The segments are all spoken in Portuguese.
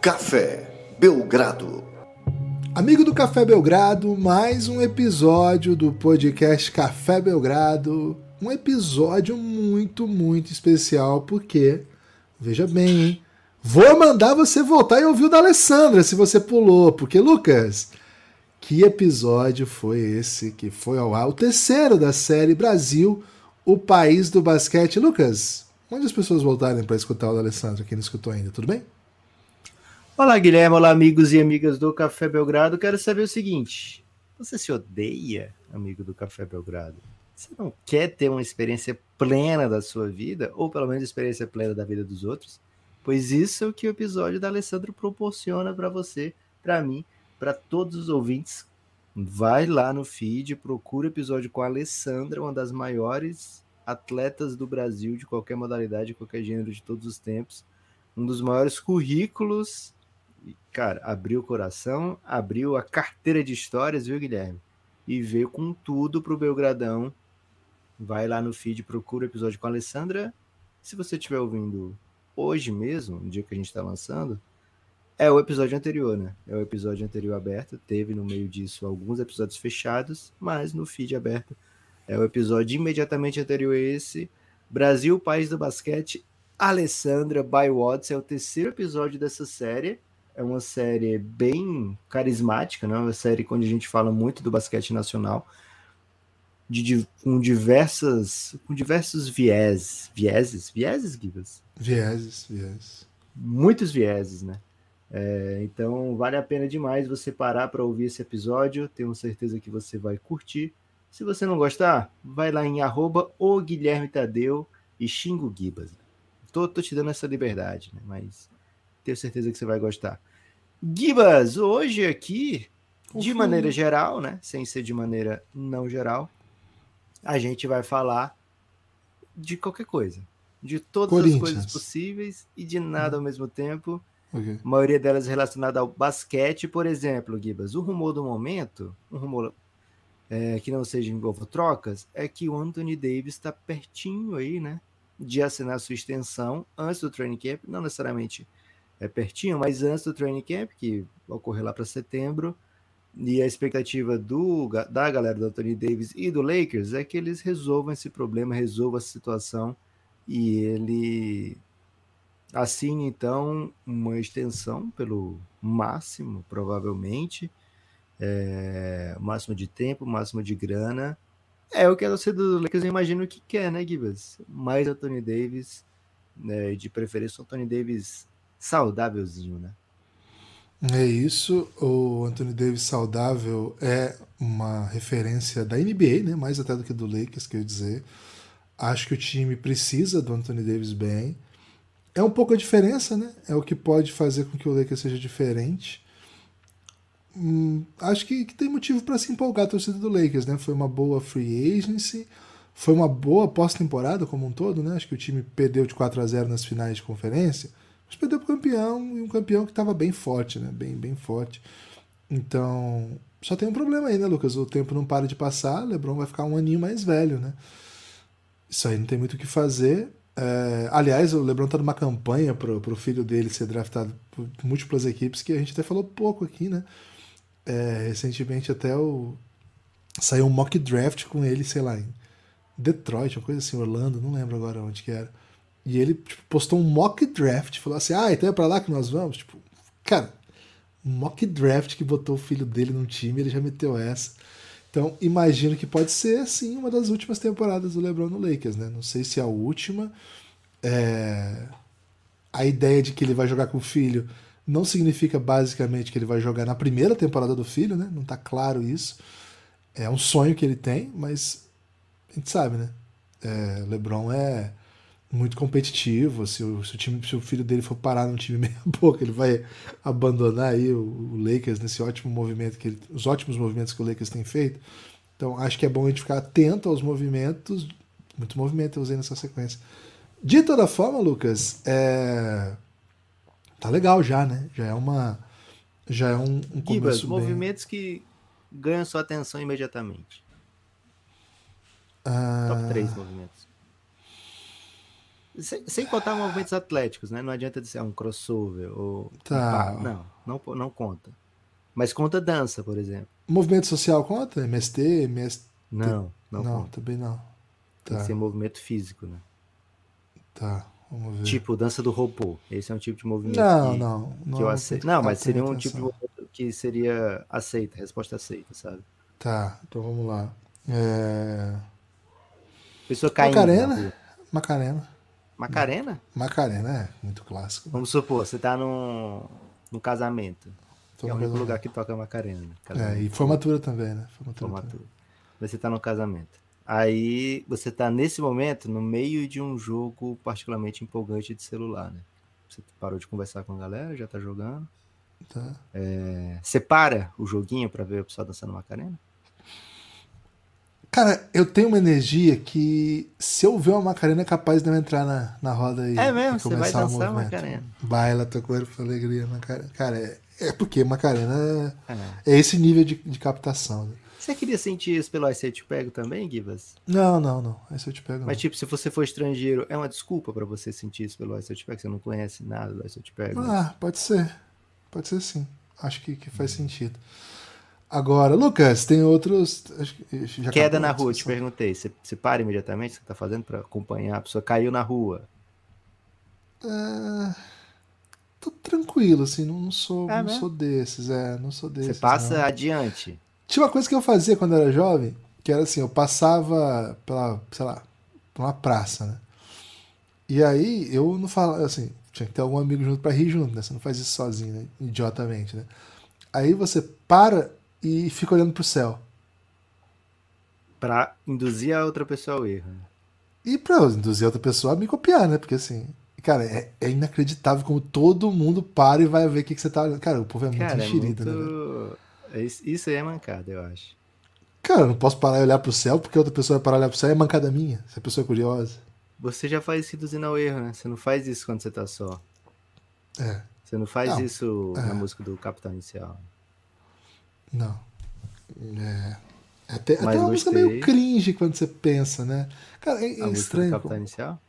Café Belgrado. Amigo do Café Belgrado, mais um episódio do podcast Café Belgrado. Um episódio muito, muito especial, porque, veja bem, hein? Vou mandar você voltar e ouvir o da Alessandra se você pulou, porque, Lucas, que episódio foi esse que foi ao ar? O terceiro da série Brasil, o país do basquete. Lucas, onde as pessoas voltarem para escutar o da Alessandra, quem não escutou ainda, tudo bem? Olá, Guilherme. Olá, amigos e amigas do Café Belgrado. Quero saber o seguinte: você se odeia, amigo do Café Belgrado? Você não quer ter uma experiência plena da sua vida, ou pelo menos experiência plena da vida dos outros? Pois isso é o que o episódio da Alessandro proporciona para você, para mim, para todos os ouvintes. Vai lá no feed, procura o episódio com a Alessandra, uma das maiores atletas do Brasil, de qualquer modalidade, qualquer gênero, de todos os tempos. Um dos maiores currículos cara, abriu o coração, abriu a carteira de histórias, viu, Guilherme? E veio com tudo pro Belgradão. Vai lá no feed, procura o episódio com a Alessandra. Se você estiver ouvindo hoje mesmo, no dia que a gente está lançando, é o episódio anterior, né? É o episódio anterior aberto. Teve no meio disso alguns episódios fechados, mas no feed aberto é o episódio imediatamente anterior a esse. Brasil, País do Basquete, Alessandra by Watts. É o terceiro episódio dessa série é uma série bem carismática, né? É uma série onde a gente fala muito do basquete nacional, de, com, diversas, com diversos viés. Vieses? Vieses, guibas. Vieses, vieses. Muitos vieses, né? É, então vale a pena demais você parar para ouvir esse episódio. Tenho certeza que você vai curtir. Se você não gostar, vai lá em arroba o Guilherme Tadeu e xingo Gibas. Tô, tô te dando essa liberdade, né? mas tenho certeza que você vai gostar. Gibas, hoje aqui, de maneira geral, né? Sem ser de maneira não geral, a gente vai falar de qualquer coisa. De todas as coisas possíveis e de nada ao mesmo tempo. Okay. A maioria delas relacionada ao basquete, por exemplo, Gibas. O rumor do momento, um rumor é, que não seja em trocas, é que o Anthony Davis está pertinho aí, né? De assinar sua extensão antes do training camp, não necessariamente é pertinho, mas antes do training camp, que ocorrer lá para setembro, e a expectativa do, da galera do Anthony Davis e do Lakers é que eles resolvam esse problema, resolvam essa situação e ele assine então uma extensão pelo máximo, provavelmente, é, máximo de tempo, máximo de grana. É o que a torcida do Lakers eu imagino que quer, né, Gibbs? Mais Anthony Davis, né, de preferência o Anthony Davis saudávelzinho, né? É isso, o Anthony Davis saudável é uma referência da NBA, né? Mais até do que do Lakers, quer dizer. Acho que o time precisa do Anthony Davis bem. É um pouco a diferença, né? É o que pode fazer com que o Lakers seja diferente. Hum, acho que, que, tem motivo para se empolgar a torcida do Lakers, né? Foi uma boa free agency, foi uma boa pós-temporada como um todo, né? Acho que o time perdeu de 4 a 0 nas finais de conferência mas perdeu para o campeão, e um campeão que estava bem forte, né? Bem, bem forte. Então, só tem um problema aí, né, Lucas? O tempo não para de passar, LeBron vai ficar um aninho mais velho, né? Isso aí não tem muito o que fazer. É... aliás, o LeBron tá numa campanha pro, pro filho dele ser draftado por múltiplas equipes que a gente até falou pouco aqui, né? É, recentemente até o saiu um mock draft com ele, sei lá, em Detroit, uma coisa assim, Orlando, não lembro agora onde que era. E ele tipo, postou um mock draft, falou assim: ah, então é pra lá que nós vamos? Tipo, cara, mock draft que botou o filho dele num time, ele já meteu essa. Então, imagino que pode ser, sim, uma das últimas temporadas do LeBron no Lakers, né? Não sei se é a última. É... A ideia de que ele vai jogar com o filho não significa, basicamente, que ele vai jogar na primeira temporada do filho, né? Não tá claro isso. É um sonho que ele tem, mas a gente sabe, né? É... LeBron é muito competitivo. Se o, se o, time, se o filho dele for parar num time meia boca, ele vai abandonar aí o, o, Lakers nesse ótimo movimento que ele, os ótimos movimentos que o Lakers tem feito. Então acho que é bom a gente ficar atento aos movimentos. Muito movimento eu usei nessa sequência. De toda forma, Lucas, é... tá legal já, né? Já é uma já é um, um começo Ibas, bem... movimentos que ganham sua atenção imediatamente. Ah, Top 3 movimentos. Sem, sem contar movimentos atléticos, né? Não adianta dizer ah, um crossover ou. Tá. Um não, não, não conta. Mas conta dança, por exemplo. Movimento social conta? MST, MST. Não, não, não conta. também não. Tá. Tem que tá. ser movimento físico, né? Tá, vamos ver. Tipo, dança do robô. Esse é um tipo de movimento. Não, que, não. Que não, eu é aceito. Tipo não, tá mas seria um atenção. tipo de que seria aceita, resposta aceita, sabe? Tá, então vamos lá. É... Pessoa caindo. Macarena? Macarena. Macarena? Macarena, é, muito clássico. Vamos supor, você tá num, num casamento. Tô é o único lugar que toca Macarena. É, casamento. É, e formatura também, né? Formatura. formatura. Também. Você tá num casamento. Aí você tá nesse momento no meio de um jogo particularmente empolgante de celular, né? Você parou de conversar com a galera, já tá jogando. Tá. É, separa o joguinho para ver o pessoal dançando Macarena? Cara, eu tenho uma energia que se eu ver uma Macarena é capaz de eu entrar na, na roda aí. É mesmo, você vai dançar Macarena. Baila teu tá corpo, alegria, Macarena. Cara, é, é porque Macarena é, é. é, esse nível de, de captação. Né? Você queria sentir isso pelo Ice Eu Te Pego também, Givas? Não, não, não. Ice Eu Te Pego não. Mas tipo, se você for estrangeiro, é uma desculpa para você sentir isso pelo Ice Eu Te Pego? Você não conhece nada do Ice Eu Te Pego? Ah, pode ser. Pode ser sim. Acho que, que faz sentido. Agora, Lucas, tem outros. Queda na rua, te perguntei. Você, você para imediatamente o que você está fazendo para acompanhar? A pessoa caiu na rua. É... Tô tranquilo, assim, não, sou, é não sou desses, é, não sou desses. Você passa não. adiante. Tinha uma coisa que eu fazia quando eu era jovem, que era assim, eu passava pela, sei lá, uma praça, né? E aí eu não falava, assim, tinha que ter algum amigo junto para rir junto, né? Você não faz isso sozinho, né? Idiotamente, né? Aí você para e fica olhando pro céu. Pra induzir a outra pessoa ao erro. Né? E pra induzir a outra pessoa a me copiar, né? Porque assim, cara, é, é inacreditável como todo mundo para e vai ver o que, que você tá olhando. Cara, o povo é muito cara, é enxerido, é muito... né? Isso aí é mancada, eu acho. Cara, eu não posso parar e olhar pro céu, porque outra pessoa vai parar e olhar pro céu é mancada minha, se a pessoa é curiosa. Você já faz isso induzindo ao erro, né? Você não faz isso quando você tá só. É. Você não faz não. isso é. na música do Capitão Inicial. Não. É, é. Até, até uma música meio cringe quando você pensa, né? Cara, é, é estranho. Capitão Inicial?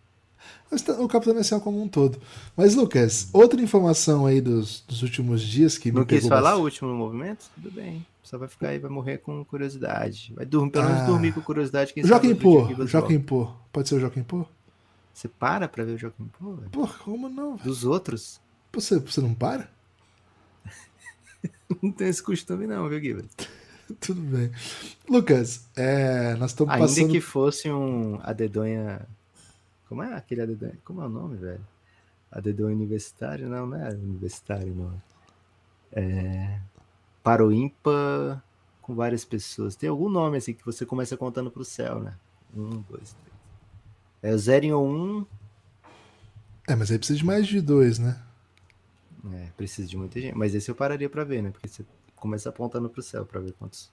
O Capitão Inicial como um todo. Mas, Lucas, outra informação aí dos, dos últimos dias que Não me quis falar o último movimento? Tudo bem. Só vai ficar aí, vai morrer com curiosidade. Vai dormir, pelo ah. menos dormir com curiosidade. Quem Joaquim Pô, Joaquim Pô. Pode ser o Joaquim Pô? Você para pra ver o Joaquim Pô? Pô, como não? Véio? Dos outros? Você, você não para? não tem esse costume, não, viu, Guilherme? Tudo bem. Lucas, é, nós estamos Ainda que fosse um adedonha. Como é aquele adedonha? Como é o nome, velho? Adedonha universitário? Não, não é universitário, não. É... Paroímpa com várias pessoas. Tem algum nome assim que você começa contando para o céu, né? Um, dois, três. É o zero em um. É, mas aí precisa de mais de dois, né? É, precisa de muita gente. Mas esse eu pararia para ver, né? Porque você começa apontando pro céu para ver quantos.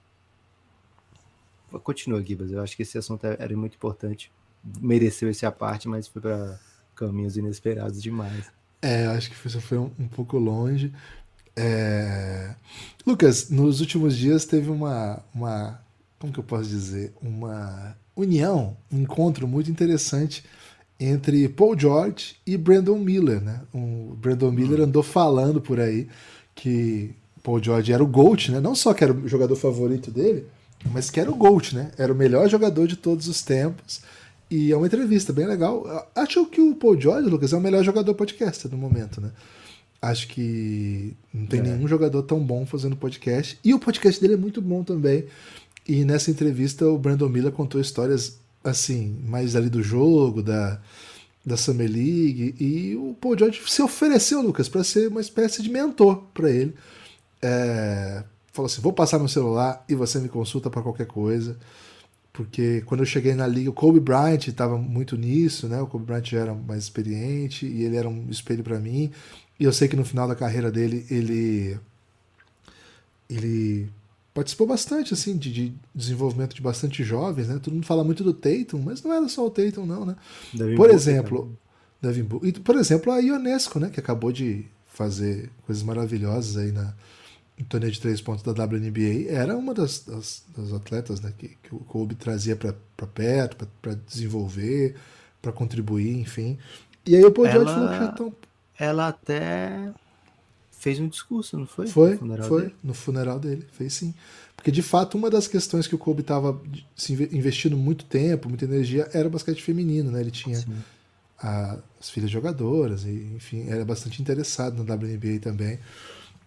Continua, Gibas. Eu acho que esse assunto é, era muito importante. Mereceu esse a parte, mas foi para caminhos inesperados demais. É, acho que isso foi um, um pouco longe. É... Lucas, nos últimos dias teve uma, uma. Como que eu posso dizer? Uma união, um encontro muito interessante entre Paul George e Brandon Miller, né? O Brandon Miller hum. andou falando por aí que Paul George era o GOAT, né? Não só que era o jogador favorito dele, mas que era o GOAT, né? Era o melhor jogador de todos os tempos. E é uma entrevista bem legal. Acho que o Paul George, Lucas, é o melhor jogador podcast no momento, né? Acho que não tem é. nenhum jogador tão bom fazendo podcast. E o podcast dele é muito bom também. E nessa entrevista o Brandon Miller contou histórias assim, mais ali do jogo, da, da Summer League, e o Paul George se ofereceu, Lucas, para ser uma espécie de mentor para ele. É, falou assim: vou passar meu celular e você me consulta para qualquer coisa. Porque quando eu cheguei na liga, o Kobe Bryant estava muito nisso, né? O Kobe Bryant já era mais experiente e ele era um espelho para mim. E eu sei que no final da carreira dele, ele ele participou bastante, assim, de, de, desenvolvimento de bastante jovens, né? Todo mundo fala muito do Tatum, mas não era só o Tatum, não, né? Devin por Booker, exemplo, Devin Booker. E, por exemplo, a Ionesco, né? Que acabou de fazer coisas maravilhosas aí na torneio de três pontos da WNBA. Era uma das, das, das atletas né, que, que o Kobe trazia para perto, para desenvolver, para contribuir, enfim. E aí o Paul ela, George falou que já tão... Tá ela até fez um discurso, não foi? Foi, no funeral foi. Dele. No funeral dele, fez sim. Porque, de fato, uma das questões que o Kobe estava se investindo muito tempo, muita energia, era o basquete feminino, né? Ele tinha a, as filhas jogadoras, e, enfim, era bastante interessado na WNBA também.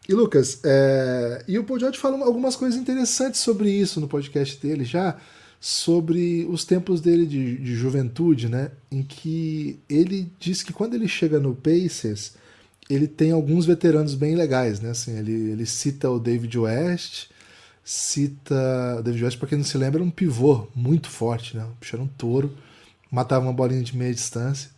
E, Lucas, é... e o Paul George fala algumas coisas interessantes sobre isso no podcast dele já, sobre os tempos dele de, de juventude, né? Em que ele diz que quando ele chega no Pacers ele tem alguns veteranos bem legais, né? Assim, ele, ele cita o David West, cita. O David West, para quem não se lembra, era um pivô muito forte, né? era um touro, matava uma bolinha de meia distância.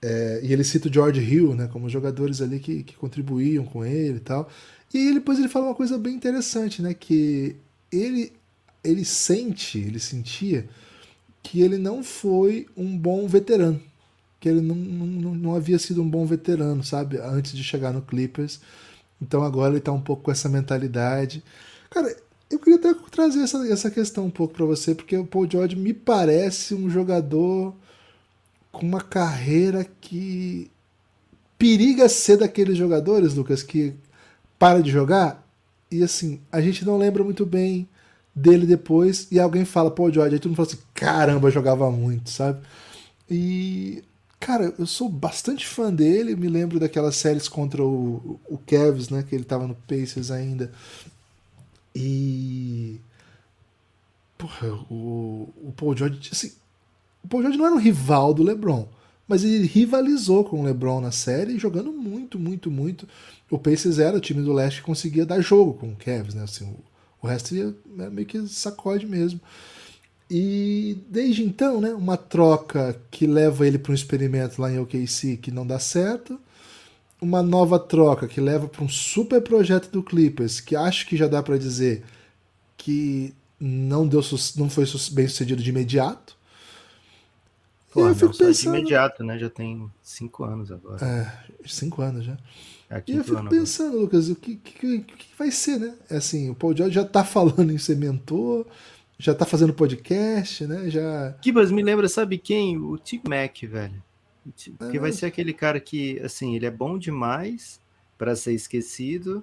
É, e ele cita o George Hill, né? Como jogadores ali que, que contribuíam com ele e tal. E aí depois ele fala uma coisa bem interessante, né? Que ele, ele sente, ele sentia que ele não foi um bom veterano que ele não, não, não havia sido um bom veterano, sabe? Antes de chegar no Clippers. Então agora ele está um pouco com essa mentalidade. Cara, eu queria até trazer essa, essa questão um pouco para você, porque o Paul George me parece um jogador com uma carreira que periga ser daqueles jogadores, Lucas, que para de jogar e assim, a gente não lembra muito bem dele depois e alguém fala, Paul George, aí todo mundo fala assim, caramba, jogava muito, sabe? E Cara, eu sou bastante fã dele, me lembro daquelas séries contra o, o Cavs, né, que ele tava no Pacers ainda. E porra, o, o Paul George, assim, o Paul George não era um rival do LeBron, mas ele rivalizou com o LeBron na série, jogando muito, muito, muito. O Pacers era o time do leste que conseguia dar jogo com o Cavs, né? Assim, o, o resto ia, né, meio que sacode mesmo. E desde então, né, uma troca que leva ele para um experimento lá em OKC que não dá certo, uma nova troca que leva para um super projeto do Clippers, que acho que já dá para dizer que não deu não foi bem sucedido de imediato. Pô, eu fico não pensando... de imediato, né? Já tem cinco anos agora. É, cinco anos já. É e eu fico pensando, agora. Lucas, o que, que, que, vai ser, né? É assim, o Paul George já está falando em ser mentor, já tá fazendo podcast, né? Já. Kibas me lembra, sabe quem? O Tim Mac, velho. É. Que vai ser aquele cara que, assim, ele é bom demais para ser esquecido,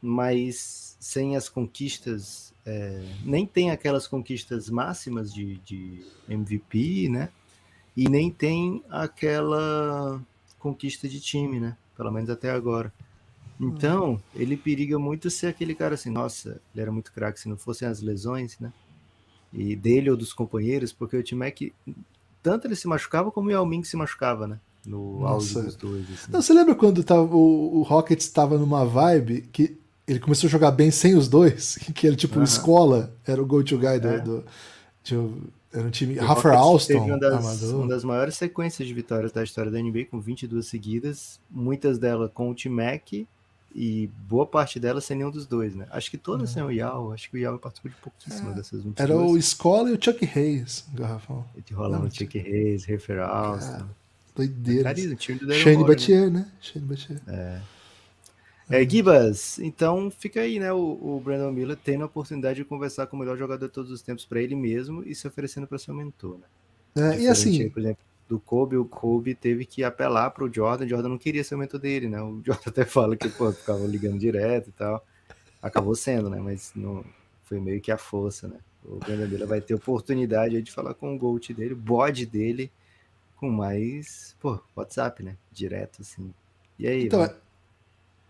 mas sem as conquistas, é, nem tem aquelas conquistas máximas de, de MVP, né? E nem tem aquela conquista de time, né? Pelo menos até agora. Então, ele periga muito ser aquele cara assim, nossa, ele era muito craque se não fossem as lesões, né? e dele ou dos companheiros, porque o Tim Mack, é tanto ele se machucava como o Yao Ming se machucava, né? No auge dos dois. Assim. Não, você lembra quando tava, o, o Rocket estava numa vibe que ele começou a jogar bem sem os dois? Que ele, tipo, uh -huh. escola, era o go-to guy é. do, do de, era um time. Rafa Alston. Teve uma das, uma das, maiores sequências de vitórias da história da NBA, com 22 seguidas, muitas delas com o T-Mac e boa parte delas sem nenhum dos dois, né? Acho que todas é. sem o Yao, acho que o Yao participou de pouquíssimas é. dessas 22. Era o Escola e o Chuck Hayes, garrafão. E rolando o Chuck Hayes, Referral. Cara, doideira. Carisma, time do Shane Moore, Batier, né? né? Shane Batier. É. é. É, Gibas, então fica aí, né? O, o, Brandon Miller tendo a oportunidade de conversar com o melhor jogador de todos os tempos para ele mesmo e se oferecendo para ser mentor, né? É, e assim, aí, por exemplo, do Kobe, o Kobe teve que apelar para o Jordan, o Jordan não queria ser o mentor dele, né? O Jordan até fala que, pô, ficava ligando direto e tal. Acabou sendo, né? Mas não, foi meio que a força, né? O Miller vai ter oportunidade de falar com o Gold dele, o bode dele, com mais, pô, WhatsApp, né? Direto, assim. E aí, então,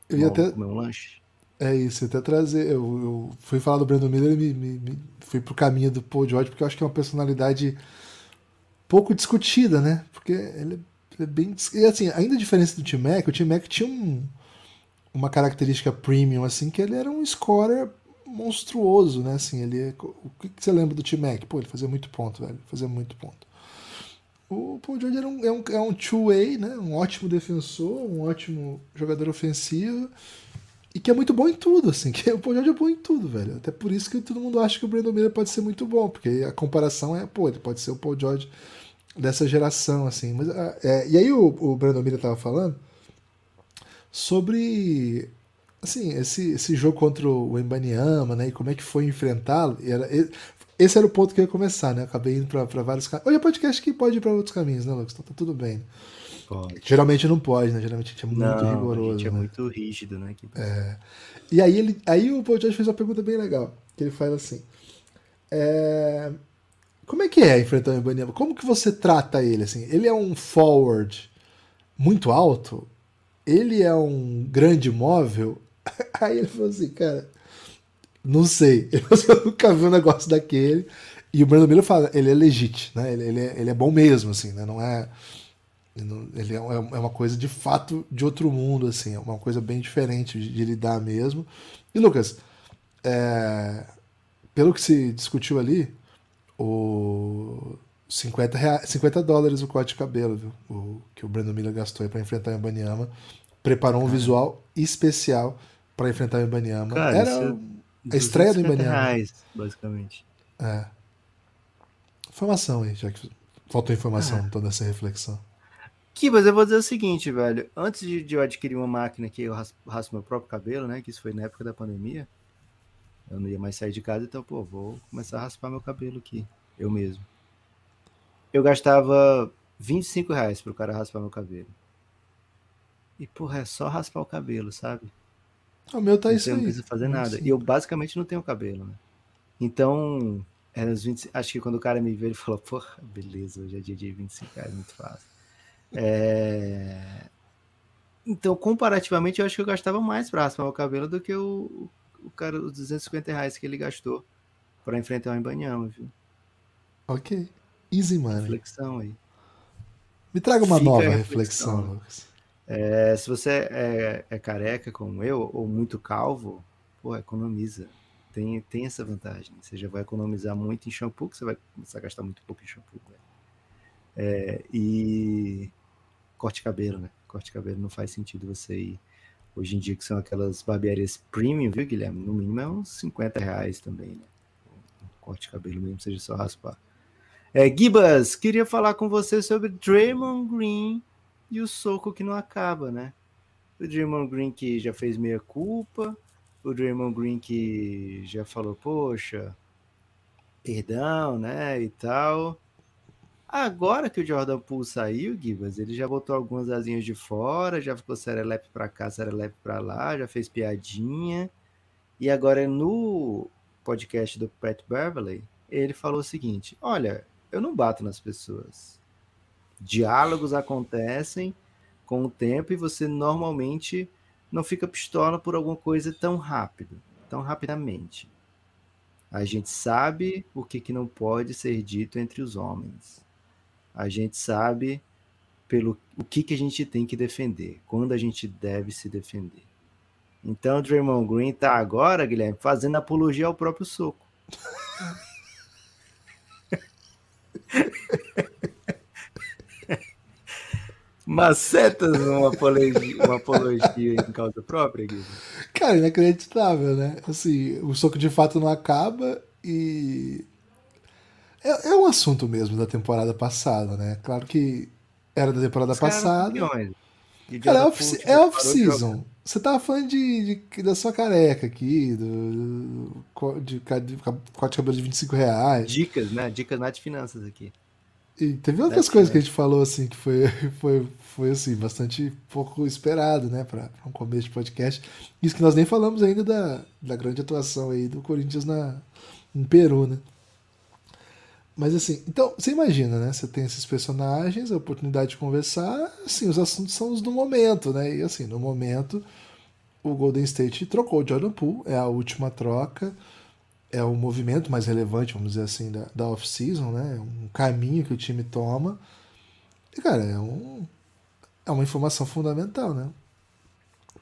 eu ia até... comer um lanche? É isso, até trazer. Eu, eu fui falar do Brandon Miller e me, me, me, fui pro caminho do Paul George, porque eu acho que é uma personalidade pouco discutida, né? Porque ele é bem. E assim, ainda a diferença do T-Mac, o T-Mac tinha um, uma característica premium, assim, que ele era um scorer monstruoso, né? Assim, ele, é o que, que você lembra do T-Mac? Pô, ele fazia muito ponto, velho. Fazia muito ponto. O Paul George era um, é um, é um two-way, né? Um ótimo defensor, um ótimo jogador ofensivo. E que é muito bom em tudo, assim. Que o Paul George é bom em tudo, velho. Até por isso que todo mundo acha que o Brandon Miller pode ser muito bom, porque a comparação é, pô, ele pode ser o Paul George dessa geração, assim. Mas, ah, é, e aí o, o Brandon Miller tava falando sobre assim, esse, esse jogo contra o embaniama né? E como é que foi enfrentá-lo. esse era o ponto que eu ia começar, né? acabei indo para vários caminhos. Hoje é podcast que pode ir para outros caminhos, né, Lucas? Então tá tudo bem. Pode. Geralmente não pode, né? Geralmente a gente é muito não, rigoroso. A gente é né? muito rígido, né? É. E aí, ele, aí o podcast fez uma pergunta bem legal. Que ele faz assim: é, como é que é enfrentar o Ibaniama? Como que você trata ele? Assim, ele é um forward muito alto? Ele é um grande móvel? Aí ele falou assim, cara, não sei. Eu nunca vi um negócio daquele. E o Brandon Miller fala, ele é legit, né? Ele, ele, é, ele é bom mesmo, assim, né? Não é... Ele é, é uma coisa de fato de outro mundo, assim. É uma coisa bem diferente de, de lidar mesmo. E, Lucas, é, pelo que se discutiu ali, o 50, reais, 50 dólares o corte de cabelo, viu? O, que o Brandon Miller gastou para enfrentar o Ibaniama. Preparou um Cara. visual especial para enfrentar o Ibaniama. Cara, Era é a estreia do Ibaniama. reais, basicamente. É. Informação aí, já que faltou informação ah. toda essa reflexão. que mas eu vou dizer o seguinte, velho. Antes de, de eu adquirir uma máquina que eu raspo, raspo meu próprio cabelo, né? Que isso foi na época da pandemia. Eu não ia mais sair de casa, então, pô, vou começar a raspar meu cabelo aqui, eu mesmo. Eu gastava 25 reais pro cara raspar meu cabelo. E, porra, é só raspar o cabelo, sabe? Ah, o meu tá então, isso eu não aí. Não precisa fazer nada. E eu basicamente não tenho cabelo, né? Então, era é, os 20, acho que quando o cara me viu, ele falou, porra, beleza, hoje é dia de 25 reais, é muito fácil. É... Então, comparativamente, eu acho que eu gastava mais pra raspar o cabelo do que o, o cara, os 250 reais que ele gastou para enfrentar o Embanhama, viu? Ok. Easy money. Reflexão aí. Me traga uma Fica nova reflexão, reflexão Lucas. É, se você é, é, careca como eu, ou muito calvo, pô, economiza. Tem, tem essa vantagem. Você já vai economizar muito em shampoo, que você vai começar a gastar muito pouco em shampoo. Né? É, e corte cabelo, né? Corte cabelo não faz sentido você ir Hoje em dia, que são aquelas barbearias premium, viu, Guilherme? No mínimo é uns 50 reais também, né? Um corte de cabelo mesmo, seja só raspar. É, Gibas, queria falar com você sobre Draymond Green e o soco que não acaba, né? O Draymond Green que já fez meia culpa, o Draymond Green que já falou, poxa, perdão, né, e tal. Agora que o Jordan Poole saiu, Gibas, ele já botou algumas asinhas de fora, já ficou serelepe para cá, serelepe para lá, já fez piadinha. E agora no podcast do Pat Beverly, ele falou o seguinte: Olha, eu não bato nas pessoas. Diálogos acontecem com o tempo e você normalmente não fica pistola por alguma coisa tão rápido, tão rapidamente. A gente sabe o que, que não pode ser dito entre os homens a gente sabe pelo o que, que a gente tem que defender, quando a gente deve se defender. Então o Draymond Green tá agora, Guilherme, fazendo apologia ao próprio soco. Macetas uma apologia, uma apologia em causa própria, Guilherme. Cara, inacreditável, né? Assim, o soco de fato não acaba e é, é um assunto mesmo da temporada passada, né? Claro que era da temporada Os passada. Cara, é, é off-season. você tava falando de, de, da sua careca aqui, do, do de, de, corte de cabelo de 25 reais. Dicas, né? Dicas na de finanças aqui. E teve outras That's coisas right. Né? que a gente falou, assim, que foi, foi, foi assim, bastante pouco esperado, né, para um começo de podcast. Isso que nós nem falamos ainda da, da grande atuação aí do Corinthians na, no Peru, né? Mas assim, então, você imagina, né? Você tem esses personagens, a oportunidade de conversar, assim, os assuntos são os do momento, né? E assim, no momento, o Golden State trocou o Jordan Poole, é a última troca, é o movimento mais relevante, vamos dizer assim, da, da off-season, né? É um caminho que o time toma. E, cara, é, um, é uma informação fundamental, né?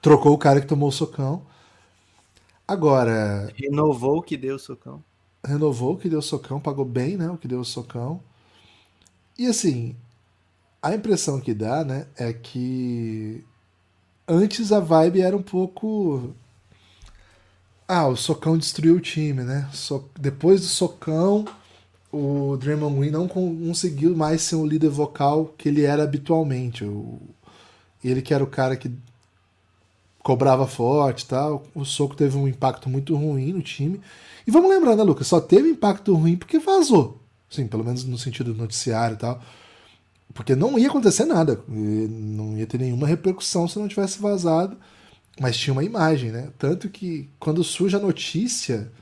Trocou o cara que tomou o socão. Agora. Renovou o que deu o socão renovou o que deu o socão, pagou bem né, o que deu o socão. E assim, a impressão que dá né, é que antes a vibe era um pouco. Ah, o socão destruiu o time, né? So... Depois do socão, o Draymond Green não conseguiu mais ser o líder vocal que ele era habitualmente. O... Ele que era o cara que cobrava forte tal. O soco teve um impacto muito ruim no time. E vamos lembrar, né, Lucas? Só teve impacto ruim porque vazou. Sim, pelo menos no sentido do noticiário e tal. Porque não ia acontecer nada. Não ia ter nenhuma repercussão se não tivesse vazado. Mas tinha uma imagem, né? Tanto que quando surge a notícia,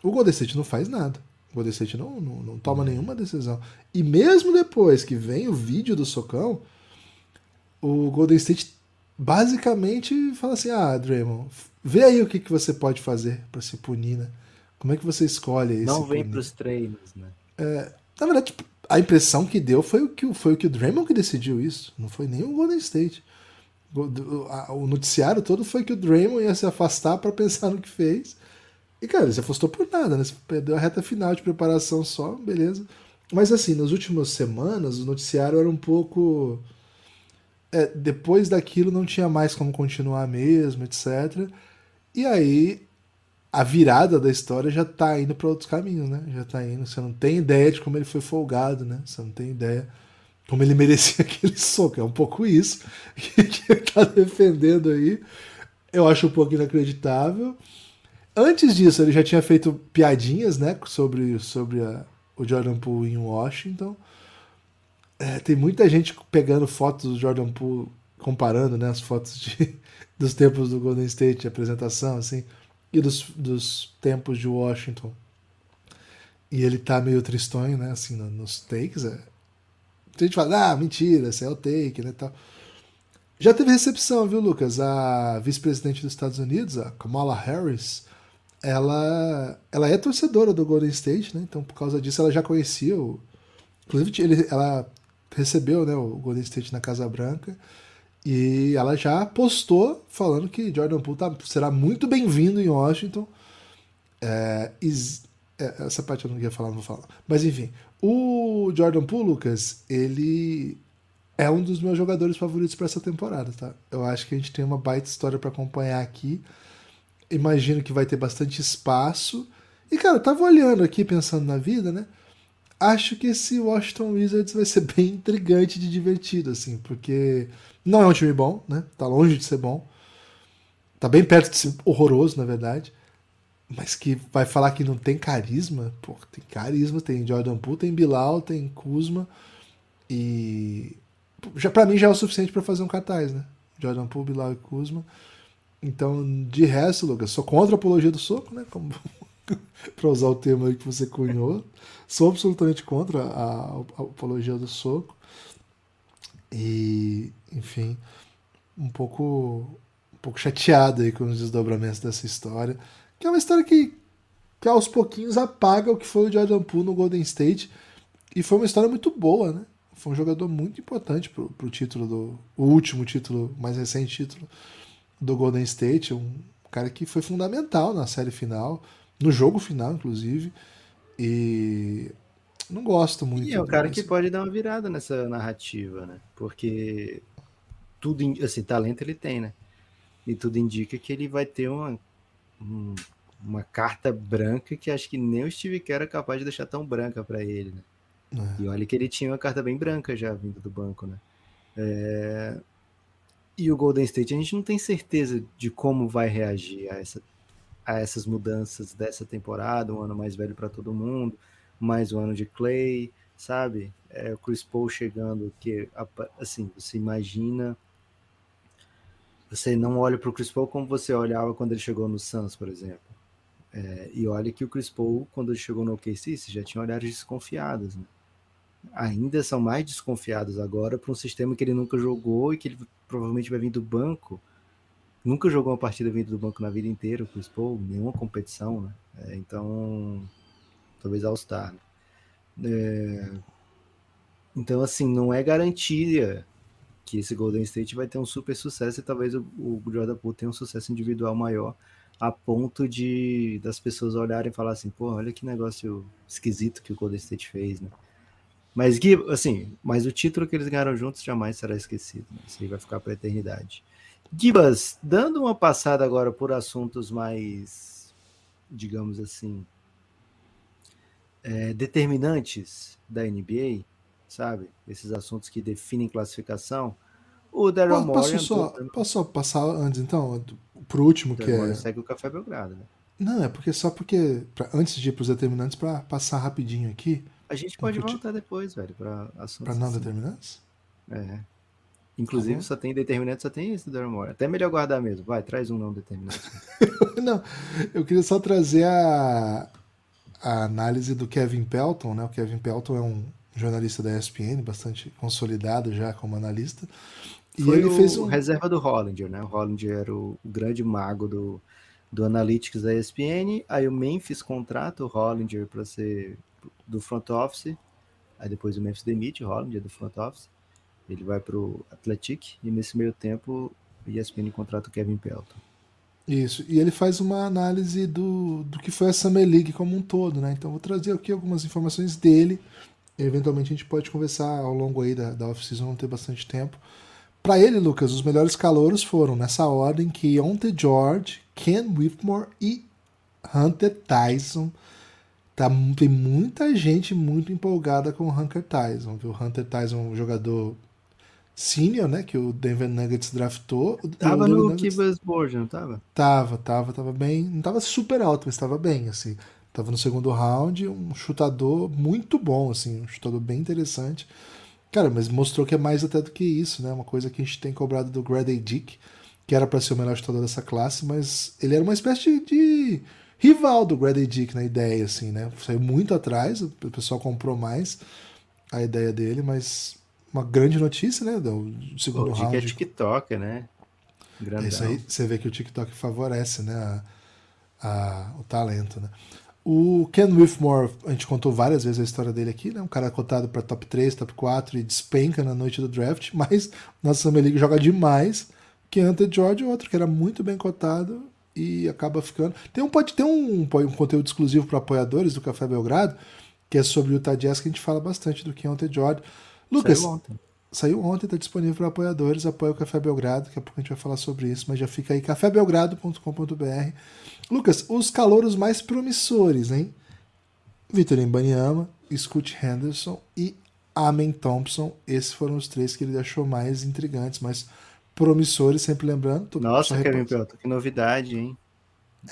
o Golden State não faz nada. O Golden State não, não, não toma nenhuma decisão. E mesmo depois que vem o vídeo do socão, o Golden State basicamente fala assim: ah, Draymond, vê aí o que, que você pode fazer para se punir, né? Como é que você escolhe isso? Não vem para os treinos, né? É, na verdade, tipo, a impressão que deu foi o que, foi o, que o Draymond que decidiu isso, não foi nem o Golden State. O, noticiário todo foi que o Draymond ia se afastar para pensar no que fez. E, cara, ele se afastou por nada, né? perdeu a reta final de preparação só, beleza. Mas, assim, nas últimas semanas, o noticiário era um pouco é, depois daquilo não tinha mais como continuar mesmo, etc. E aí a virada da história já tá indo para outros caminhos, né? Já tá indo. Você não tem ideia de como ele foi folgado, né? Você não tem ideia como ele merecia aquele soco. É um pouco isso que ele tá defendendo aí. Eu acho um pouco inacreditável. Antes disso, ele já tinha feito piadinhas, né? Sobre, sobre a, o Jordan Poole em Washington. É, tem muita gente pegando fotos do Jordan Poole, comparando né, as fotos de, dos tempos do Golden State, de apresentação, assim, e dos, dos tempos de Washington. E ele tá meio tristonho, né, assim, nos takes. É... A gente fala, ah, mentira, esse é o take, né, tal. Já teve recepção, viu, Lucas? A vice-presidente dos Estados Unidos, a Kamala Harris, ela, ela é torcedora do Golden State, né? Então, por causa disso, ela já conhecia o. Inclusive, ele, ela recebeu né, o Golden State na Casa Branca. E ela já postou falando que Jordan Poole tá, será muito bem-vindo em Washington. É, is, é, essa parte eu não ia falar, não vou falar. Mas enfim, o Jordan Poole, Lucas, ele é um dos meus jogadores favoritos para essa temporada, tá? Eu acho que a gente tem uma baita história para acompanhar aqui. Imagino que vai ter bastante espaço. E, cara, eu tava olhando aqui, pensando na vida, né? acho que esse Washington Wizards vai ser bem intrigante de divertido, assim, porque não é um time bom, né? Tá longe de ser bom. Tá bem perto de ser horroroso, na verdade. Mas que vai falar que não tem carisma? Pô, tem carisma, tem Jordan Poole, tem Bilal, tem Kuzma. E já para mim já é o suficiente para fazer um cartaz, né? Jordan Poole, Bilal e Kuzma. Então, de resto, Lucas, sou contra a apologia do soco, né? Como para usar o termo que você cunhou. Sou absolutamente contra a, a apologia do soco. E, enfim, um pouco, um pouco chateado aí com os desdobramentos dessa história. Que é uma história que, que aos pouquinhos apaga o que foi o Jordan Poole no Golden State. E foi uma história muito boa, né? Foi um jogador muito importante pro, pro título do. O último título, mais recente título do Golden State. Um cara que foi fundamental na série final no jogo final, inclusive. E não gosto muito. E é o cara que pode dar uma virada nessa narrativa, né? Porque tudo, assim, talento ele tem, né? E tudo indica que ele vai ter uma, uma carta branca que acho que nem o Steve Kerr era é capaz de deixar tão branca para ele, né? É. E olha que ele tinha uma carta bem branca já vindo do banco, né? É... E o Golden State, a gente não tem certeza de como vai reagir a essa a essas mudanças dessa temporada, um ano mais velho para todo mundo, mais um ano de Clay, sabe? É, o Chris Paul chegando, que assim, você imagina. Você não olha para o Chris Paul como você olhava quando ele chegou no Suns, por exemplo. É, e olha que o Chris Paul, quando ele chegou no OKC, já tinha olhares desconfiados. Né? Ainda são mais desconfiados agora para um sistema que ele nunca jogou e que ele provavelmente vai vir do banco nunca jogou uma partida vindo do banco na vida inteira, o Chris nenhuma competição, né? É, então, talvez All-Star. Né? É, então, assim, não é garantia que esse Golden State vai ter um super sucesso e talvez o, o Jordan Poole tenha um sucesso individual maior a ponto de das pessoas olharem e falar assim, pô, olha que negócio esquisito que o Golden State fez, né? Mas, assim, mas o título que eles ganharam juntos jamais será esquecido. Né? Isso aí vai ficar para a eternidade. Gibas, dando uma passada agora por assuntos mais, digamos assim, é, determinantes da NBA, sabe? Esses assuntos que definem classificação. O Daryl Morey... Posso só, posso passar antes, então, o último, que é... segue o Café Belgrado, né? Não, é porque só porque... Pra, antes de ir para os determinantes, para passar rapidinho aqui... A gente pode voltar depois, velho, para assuntos... Para não assim. determinantes? É. Inclusive, uhum. só tem determinante, só tem esse do Daryl Até é melhor guardar mesmo. Vai, traz um não determinante. não, eu queria só trazer a, a análise do Kevin Pelton, né? O Kevin Pelton é um jornalista da ESPN, bastante consolidado já como analista. E Foi ele fez um... reserva do Hollinger, né? O Hollinger era o, o grande mago do, do Analytics da ESPN. Aí o Memphis contrata o Hollinger para ser do front office. Aí depois o Memphis demite o Hollinger do front office. Ele vai para o Atlético e nesse meio tempo o ESPN contrata o Kevin Pelton. Isso, e ele faz uma análise do, do que foi a Summer League como um todo, né? Então vou trazer aqui algumas informações dele. Eventualmente a gente pode conversar ao longo aí da, da off-season, não ter bastante tempo. Para ele, Lucas, os melhores calouros foram nessa ordem que ontem George, Ken Whitmore e Hunter Tyson. Tá, tem muita gente muito empolgada com o Hunter Tyson, viu? Hunter Tyson, um jogador senior, né? Que o Denver Nuggets draftou. Tava no Kivas Board, não tava? Tava, tava, tava bem. Não tava super alto, mas tava bem, assim. Tava no segundo round, um chutador muito bom, assim, um chutador bem interessante. Cara, mas mostrou que é mais até do que isso, né? Uma coisa que a gente tem cobrado do Grady Dick, que era para ser o melhor chutador dessa classe, mas ele era uma espécie de, de rival do Grady Dick na ideia, assim, né? Saiu muito atrás, o pessoal comprou mais a ideia dele, mas uma grande notícia, né? Do segundo o é round. é TikTok, né? Grandão. Isso aí, você vê que o TikTok favorece, né? A, a, o talento, né? O Ken Whitmore, a gente contou várias vezes a história dele aqui, né? Um cara cotado para top 3, top 4 e despenca na noite do draft, mas nosso Summer League joga demais. Que Hunter George, é outro que era muito bem cotado e acaba ficando. Tem um, pode ter um, um conteúdo exclusivo para apoiadores do Café Belgrado, que é sobre o Utah Jazz, que a gente fala bastante do Keontae George. George Lucas. Saiu ontem. Saiu ontem, está disponível para apoiadores. Apoia o Café Belgrado, daqui a é pouco a gente vai falar sobre isso, mas já fica aí, cafébelgrado.com.br. Lucas, os calouros mais promissores, hein? Vitor Embanyama, Scoot Henderson e Amen Thompson. Esses foram os três que ele achou mais intrigantes, mais promissores, sempre lembrando. Nossa, Kevin Pelton, que novidade, hein?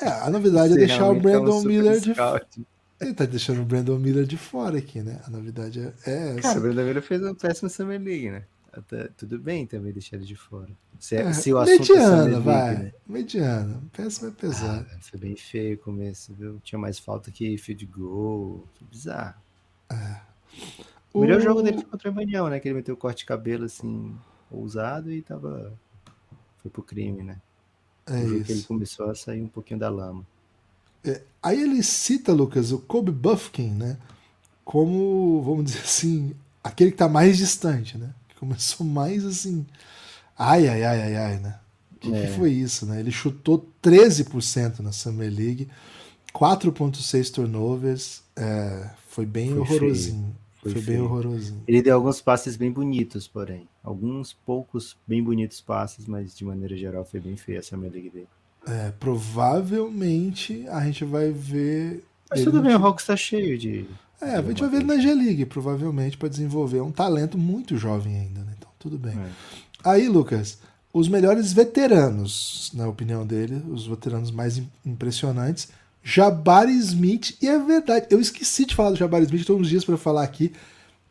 É, a novidade Você é deixar o Brandon é um Miller scout. de ele tá deixando o Brandon Miller de fora aqui, né? A novidade é essa. Cara, o Brandon Miller fez uma péssima Summer League, né? Até, tudo bem também deixar ele de fora. Se, é, é se o assunto é mediano, é vai. League, né? Mediana. Péssimo é ah, pesado. Ah, foi bem feio o começo, viu? Tinha mais falta que field goal. Foi bizarro. É. O melhor jogo dele foi contra o Emanuel, né? Que ele meteu o corte de cabelo, assim, ousado e tava... Foi pro crime, né? É isso. Que ele começou a sair um pouquinho da lama. É, aí ele cita, Lucas, o Kobe Buffkin, né? Como, vamos dizer assim, aquele que está mais distante, né? Que começou mais assim. Ai, ai, ai, ai, ai, né? O que, é. que foi isso, né? Ele chutou 13% na Summer League, 4,6 turnovers. É, foi bem foi horrorosinho. Foi, foi bem horrorosinho. Ele deu alguns passes bem bonitos, porém. Alguns poucos bem bonitos passes, mas de maneira geral foi bem feia a Summer League dele. É, provavelmente a gente vai ver. Mas tudo bem, o Hawks está cheio de. É, a gente vai ver ele na G-League, provavelmente, para desenvolver um talento muito jovem ainda, né? Então, tudo bem. É. Aí, Lucas, os melhores veteranos, na opinião dele, os veteranos mais impressionantes, Jabari Smith, e é verdade, eu esqueci de falar do Jabari Smith todos os dias para falar aqui.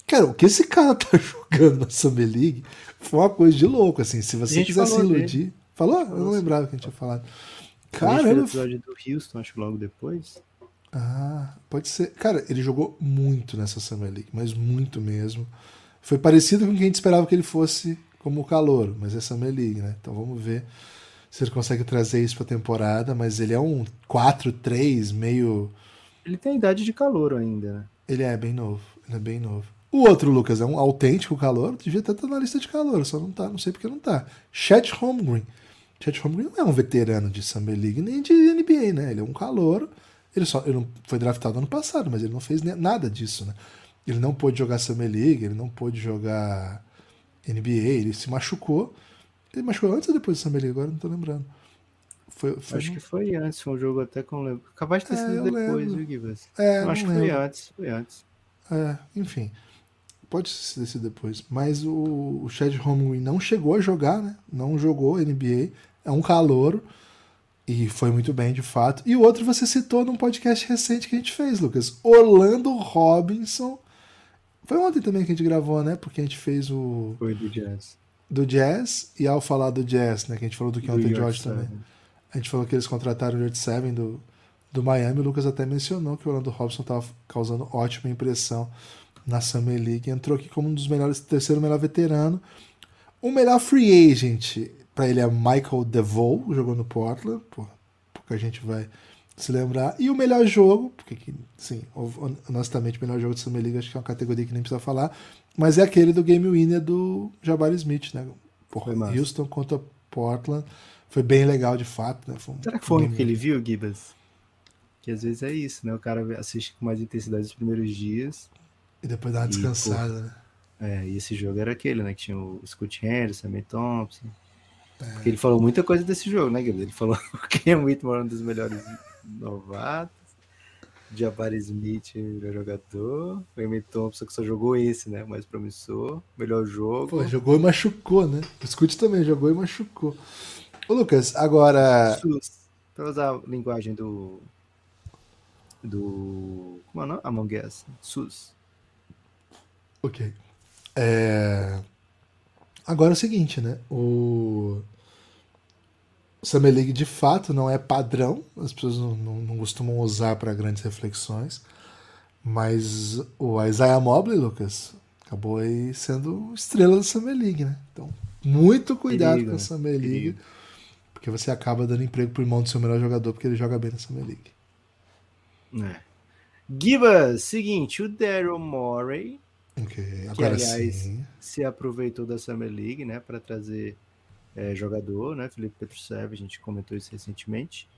Cara, o que esse cara tá jogando na Summer League foi uma coisa de louco, assim. Se você quiser se iludir. Dele. Falou? Eu não lembrava que a gente tinha falado. Cara, ele episódio do Houston, acho que logo depois. Ah, pode ser. Cara, ele jogou muito nessa Summer League, mas muito mesmo. Foi parecido com o que a gente esperava que ele fosse como o calor, mas é Summer League, né? Então vamos ver se ele consegue trazer isso pra temporada, mas ele é um 4-3, meio. Ele tem a idade de calor ainda, né? Ele é bem novo, ele é bem novo. O outro, Lucas, é um autêntico calor, devia estar na lista de calor, só não tá, não sei porque não tá. Chet Holmgren. Green Chad Holmgren não é um veterano de Summer League nem de NBA, né? Ele é um calouro. Ele só ele foi draftado ano passado, mas ele não fez nada disso, né? Ele não pôde jogar Summer League, ele não pôde jogar NBA, ele se machucou. Ele machucou antes ou depois do Summer League? Agora não tô lembrando. Foi, foi acho no... que foi antes, foi um jogo até que eu lembro. Capaz de ter é, sido depois, lembro. viu, Givas? É, acho que lembro. foi antes, foi antes. É, enfim pode decidir depois. Mas o, o Chad Holmgren não chegou a jogar, né? Não jogou NBA. É um calouro. E foi muito bem, de fato. E o outro você citou num podcast recente que a gente fez, Lucas. Orlando Robinson. Foi ontem também que a gente gravou, né? Porque a gente fez o. Foi do Jazz. Do Jazz. E ao falar do Jazz, né? Que a gente falou do Keontae George também. A gente falou que eles contrataram o George Seven do, do Miami. O Lucas até mencionou que o Orlando Robinson estava causando ótima impressão na Summer League. Entrou aqui como um dos melhores, terceiro melhor veterano. O melhor free agent para ele é Michael DeVoe, jogou no Portland, pô, pouca gente vai se lembrar. E o melhor jogo, porque, sim, honestamente, o melhor jogo de Summer League acho que é uma categoria que nem precisa falar, mas é aquele do Game Winner do Jabari Smith, né? Porra, Houston contra Portland. Foi bem legal, de fato, né? Um Será que foi o que ele viu, Gibas? Que às vezes é isso, né? O cara assiste com mais intensidade os primeiros dias, e depois dar uma descansada, e, pô, né? É, e esse jogo era aquele, né? Que tinha o Scott Henderson, Sammy Thompson. É. Porque ele falou muita coisa desse jogo, né, Guilherme? Ele falou que o Whitmore é um dos melhores novatos. Jabari Smith, melhor jogador. Raymond Thompson, que só jogou esse, né? Mais promissor. Melhor jogo. Pô, jogou e machucou, né? O Scoot também jogou e machucou. Ô, Lucas, agora. Pra usar a linguagem do. Do. Como é o nome? Among Us. SUS. Ok. É... Agora é o seguinte, né? O... o Summer League de fato não é padrão, as pessoas não, não, não costumam usar para grandes reflexões, mas o Isaiah Mobley, Lucas, acabou aí sendo estrela da Summer League, né? Então, muito cuidado com a né? Summer League, porque você acaba dando emprego pro irmão do seu melhor jogador, porque ele joga bem na Summer League. É. Gibas, seguinte, o Daryl Morey Okay. Agora que, aliás, sim. se aproveitou da Summer League, né, para trazer é, jogador, né, Felipe Petrusev, a gente comentou isso recentemente,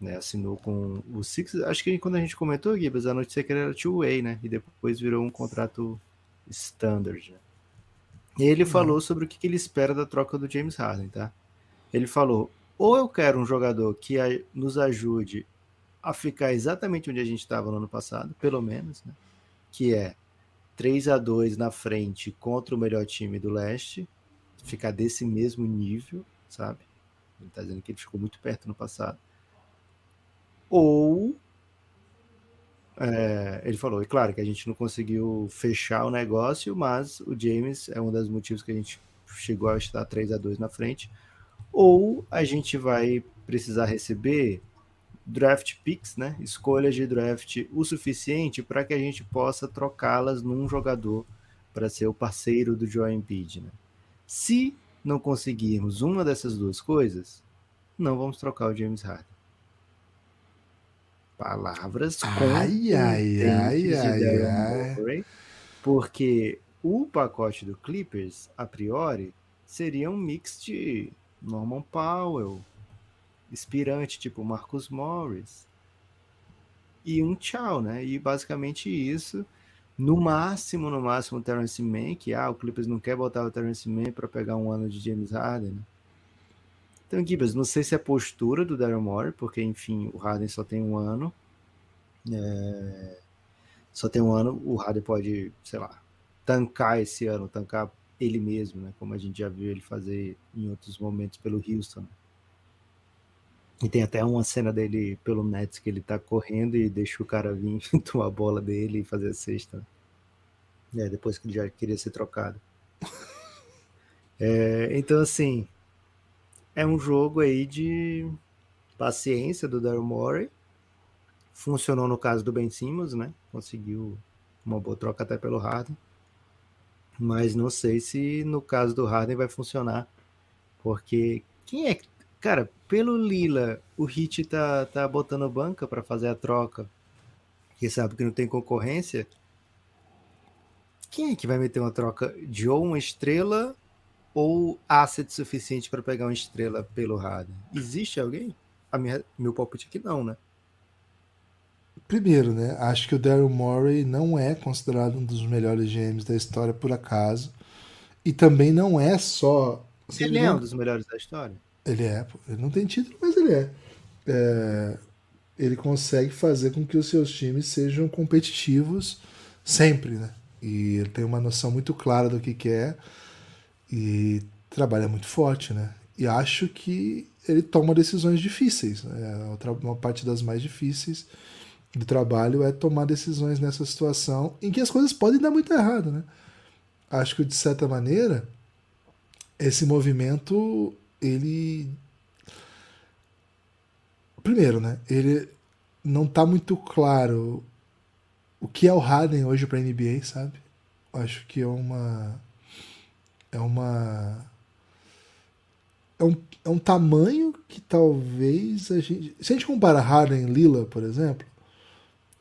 né, assinou com o Six, acho que quando a gente comentou, Gibas, a notícia que ele era two-way, né, e depois virou um contrato standard, né. E ele uhum. falou sobre o que, que ele espera da troca do James Harden, tá? Ele falou, ou eu quero um jogador que a, nos ajude a ficar exatamente onde a gente estava no ano passado, pelo menos, né, que é 3 a 2 na frente contra o melhor time do leste, ficar desse mesmo nível, sabe? Ele está dizendo que ele ficou muito perto no passado. Ou é, ele falou, é claro que a gente não conseguiu fechar o negócio, mas o James é um dos motivos que a gente chegou a estar 3 a 2 na frente. Ou a gente vai precisar receber draft picks, né? Escolhas de draft o suficiente para que a gente possa trocá-las num jogador para ser o parceiro do Joe Embiid, né? Se não conseguirmos uma dessas duas coisas, não vamos trocar o James Harden. Palavras ai, ai, ai, ai, ai. Murray, porque o pacote do Clippers, a priori, seria um mix de Norman Powell, inspirante, tipo Marcus Morris. E um tchau, né? E basicamente isso. No máximo, no máximo, o Terence Mann, que ah, o Clippers não quer botar o Terence Mann para pegar um ano de James Harden. Né? Então, Gibbs, não sei se é postura do Daryl Morey, porque, enfim, o Harden só tem um ano. É... Só tem um ano, o Harden pode, sei lá, tancar esse ano, tancar ele mesmo, né? Como a gente já viu ele fazer em outros momentos pelo Houston. E tem até uma cena dele pelo Nets que ele tá correndo e deixa o cara vir tomar a bola dele e fazer a cesta. É, depois que ele já queria ser trocado. É, então, assim, é um jogo aí de paciência do Daryl Morey. Funcionou no caso do Ben Simmons, né? Conseguiu uma boa troca até pelo Harden. Mas não sei se no caso do Harden vai funcionar. Porque quem é que Cara, pelo Lila, o Hit tá, tá botando banca para fazer a troca, que sabe que não tem concorrência. Quem é que vai meter uma troca de ou uma estrela ou asset suficiente para pegar uma estrela pelo Harden? Existe alguém? A minha, meu palpite aqui é não, né? Primeiro, né? Acho que o Daryl Morey não é considerado um dos melhores GMs da história por acaso. E também não é só. Ele, lembra é um dos melhores da história? Ele é, ele não tem título, mas ele é. é. Ele consegue fazer com que os seus times sejam competitivos sempre, né? E ele tem uma noção muito clara do que quer é, e trabalha muito forte, né? E acho que ele toma decisões difíceis, né? É, uma parte das mais difíceis do trabalho é tomar decisões nessa situação em que as coisas podem dar muito errado, né? Acho que de certa maneira esse movimento ele. Primeiro, né? Ele não tá muito claro o que é o Harden hoje para NBA, sabe? Acho que é uma. É uma. É um, é um tamanho que talvez a gente. Se a gente compara Harden e Lila, por exemplo,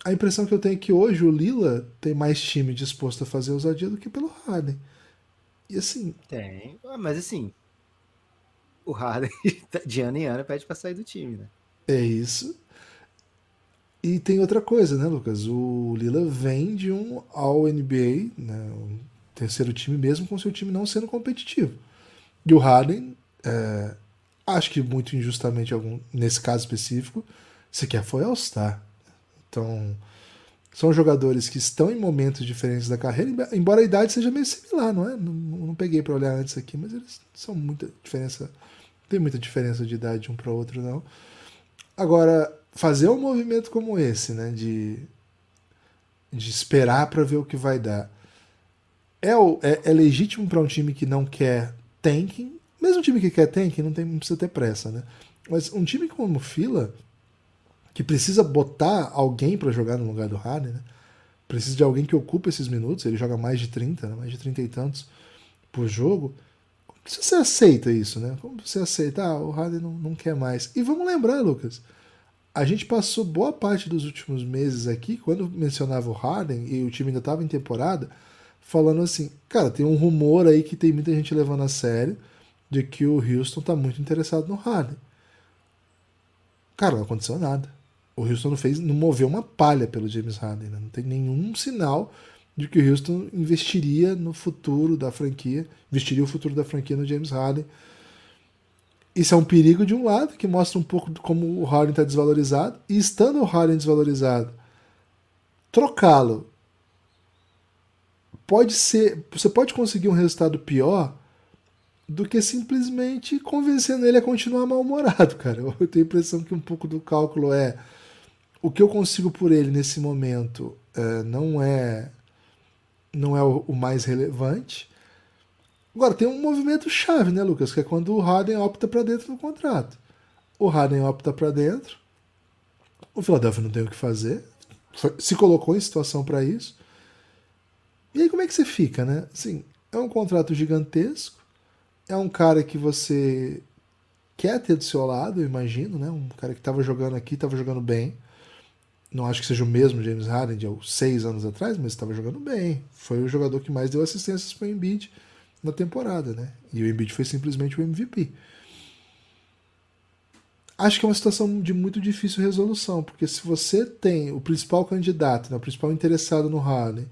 a impressão que eu tenho é que hoje o Lila tem mais time disposto a fazer ousadia do que pelo Harden. E assim. Tem, ah, mas assim, o Harden tá, de ano em ano pede para sair do time, né? É isso. E tem outra coisa, né, Lucas? O Lila vem de um All-NBA, né, um terceiro time mesmo, com seu time não sendo competitivo. E o Harden, é, acho que muito injustamente algum, nesse caso específico, sequer foi All-Star. Então, são jogadores que estão em momentos diferentes da carreira, embora a idade seja meio similar, não é? Não, não peguei para olhar antes aqui, mas eles são muita diferença tem muita diferença de idade de um para outro, não. Agora, fazer um movimento como esse, né, de, de esperar para ver o que vai dar, é, é, é legítimo para um time que não quer tanking, mesmo um time que quer tanking, não, tem, não precisa ter pressa, né? Mas um time como Fila, que precisa botar alguém para jogar no lugar do Harden, né? Precisa de alguém que ocupe esses minutos, ele joga mais de 30, né? mais de 30 e tantos por jogo se você aceita isso, né? Como você aceita, ah, o Harden não, não quer mais. E vamos lembrar, Lucas, a gente passou boa parte dos últimos meses aqui, quando mencionava o Harden e o time ainda estava em temporada, falando assim, cara, tem um rumor aí que tem muita gente levando a sério de que o Houston está muito interessado no Harden. Cara, não aconteceu nada. O Houston não fez, não moveu uma palha pelo James Harden, né? não tem nenhum sinal de que o Houston investiria no futuro da franquia, investiria o futuro da franquia no James Harden. Isso é um perigo de um lado, que mostra um pouco como o Harden está desvalorizado, e estando o Harden desvalorizado, trocá-lo pode ser, você pode conseguir um resultado pior do que simplesmente convencendo ele a continuar mal-humorado, cara. Eu tenho a impressão que um pouco do cálculo é o que eu consigo por ele nesse momento é, não é não é o, o mais relevante. Agora, tem um movimento chave, né, Lucas? Que é quando o Harden opta para dentro do contrato. O Harden opta para dentro. O Philadelphia não tem o que fazer. Foi, se colocou em situação para isso. E aí, como é que você fica, né? Assim, é um contrato gigantesco. É um cara que você quer ter do seu lado, eu imagino, né? Um cara que estava jogando aqui, estava jogando bem não acho que seja o mesmo James Harden de seis anos atrás, mas estava jogando bem. Foi o jogador que mais deu assistências para o Embiid na temporada, né? E o Embiid foi simplesmente o MVP. Acho que é uma situação de muito difícil resolução, porque se você tem o principal candidato, né, o principal interessado no Harden,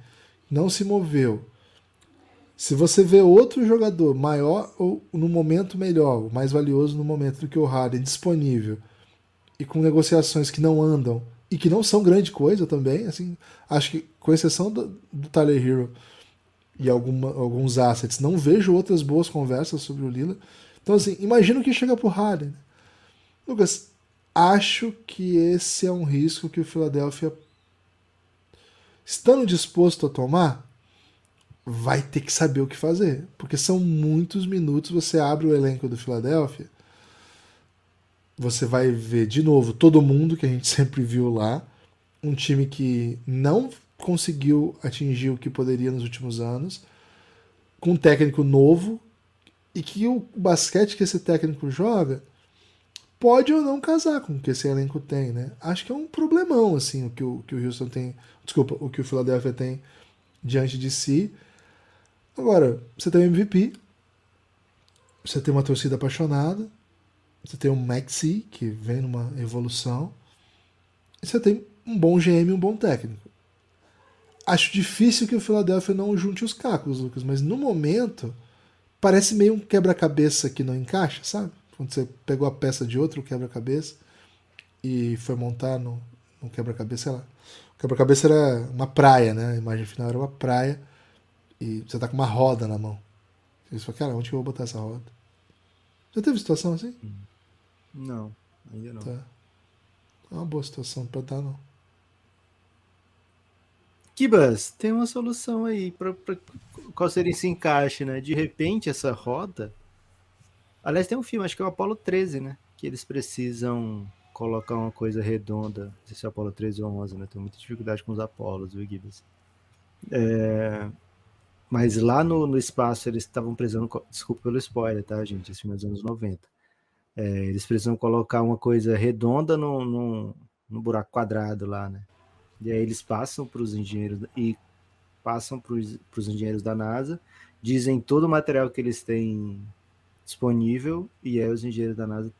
não se moveu. Se você vê outro jogador maior ou no momento melhor, mais valioso no momento do que o Harden disponível e com negociações que não andam e que não são grande coisa também, assim, acho que com exceção do, do Tyler Hero e alguma, alguns assets, não vejo outras boas conversas sobre o Lila. Então, assim, imagino que chega pro Harden. Lucas, acho que esse é um risco que o Philadelphia, estando disposto a tomar, vai ter que saber o que fazer, porque são muitos minutos. Você abre o elenco do Philadelphia você vai ver de novo todo mundo que a gente sempre viu lá. Um time que não conseguiu atingir o que poderia nos últimos anos, com um técnico novo e que o basquete que esse técnico joga pode ou não casar com o que esse elenco tem, né? Acho que é um problemão assim o que o, que o Houston tem, desculpa, o que o Philadelphia tem diante de si. Agora, você tem o MVP, você tem uma torcida apaixonada, você tem o Maxi, que vem numa evolução. E você tem um bom GM e um bom técnico. Acho difícil que o Philadelphia não junte os cacos, Lucas, mas no momento parece meio um quebra-cabeça que não encaixa, sabe? Quando você pegou a peça de outro quebra-cabeça e foi montar no, no quebra-cabeça, lá. O quebra-cabeça era uma praia, né? A imagem final era uma praia e você tá com uma roda na mão. Você fala, cara, onde que eu vou botar essa roda? Já teve situação assim? Hum. Não, ainda não. Tá. É uma boa situação para dar, não. Kibas, tem uma solução aí para qual seria esse encaixe, né? De repente, essa roda. Aliás, tem um filme, acho que é o Apollo 13, né? Que eles precisam colocar uma coisa redonda. Não sei se é o Apollo 13 ou 11, né? Tenho muita dificuldade com os Apolos, viu, Kibas? É... Mas lá no, no espaço eles estavam precisando. Desculpa pelo spoiler, tá, gente? Esse filme é dos anos 90 é, eles precisam colocar uma coisa redonda num, no buraco quadrado lá, né? E aí eles passam para os engenheiros e passam para os engenheiros da NASA, dizem todo o material que eles têm disponível e aí os engenheiros da NASA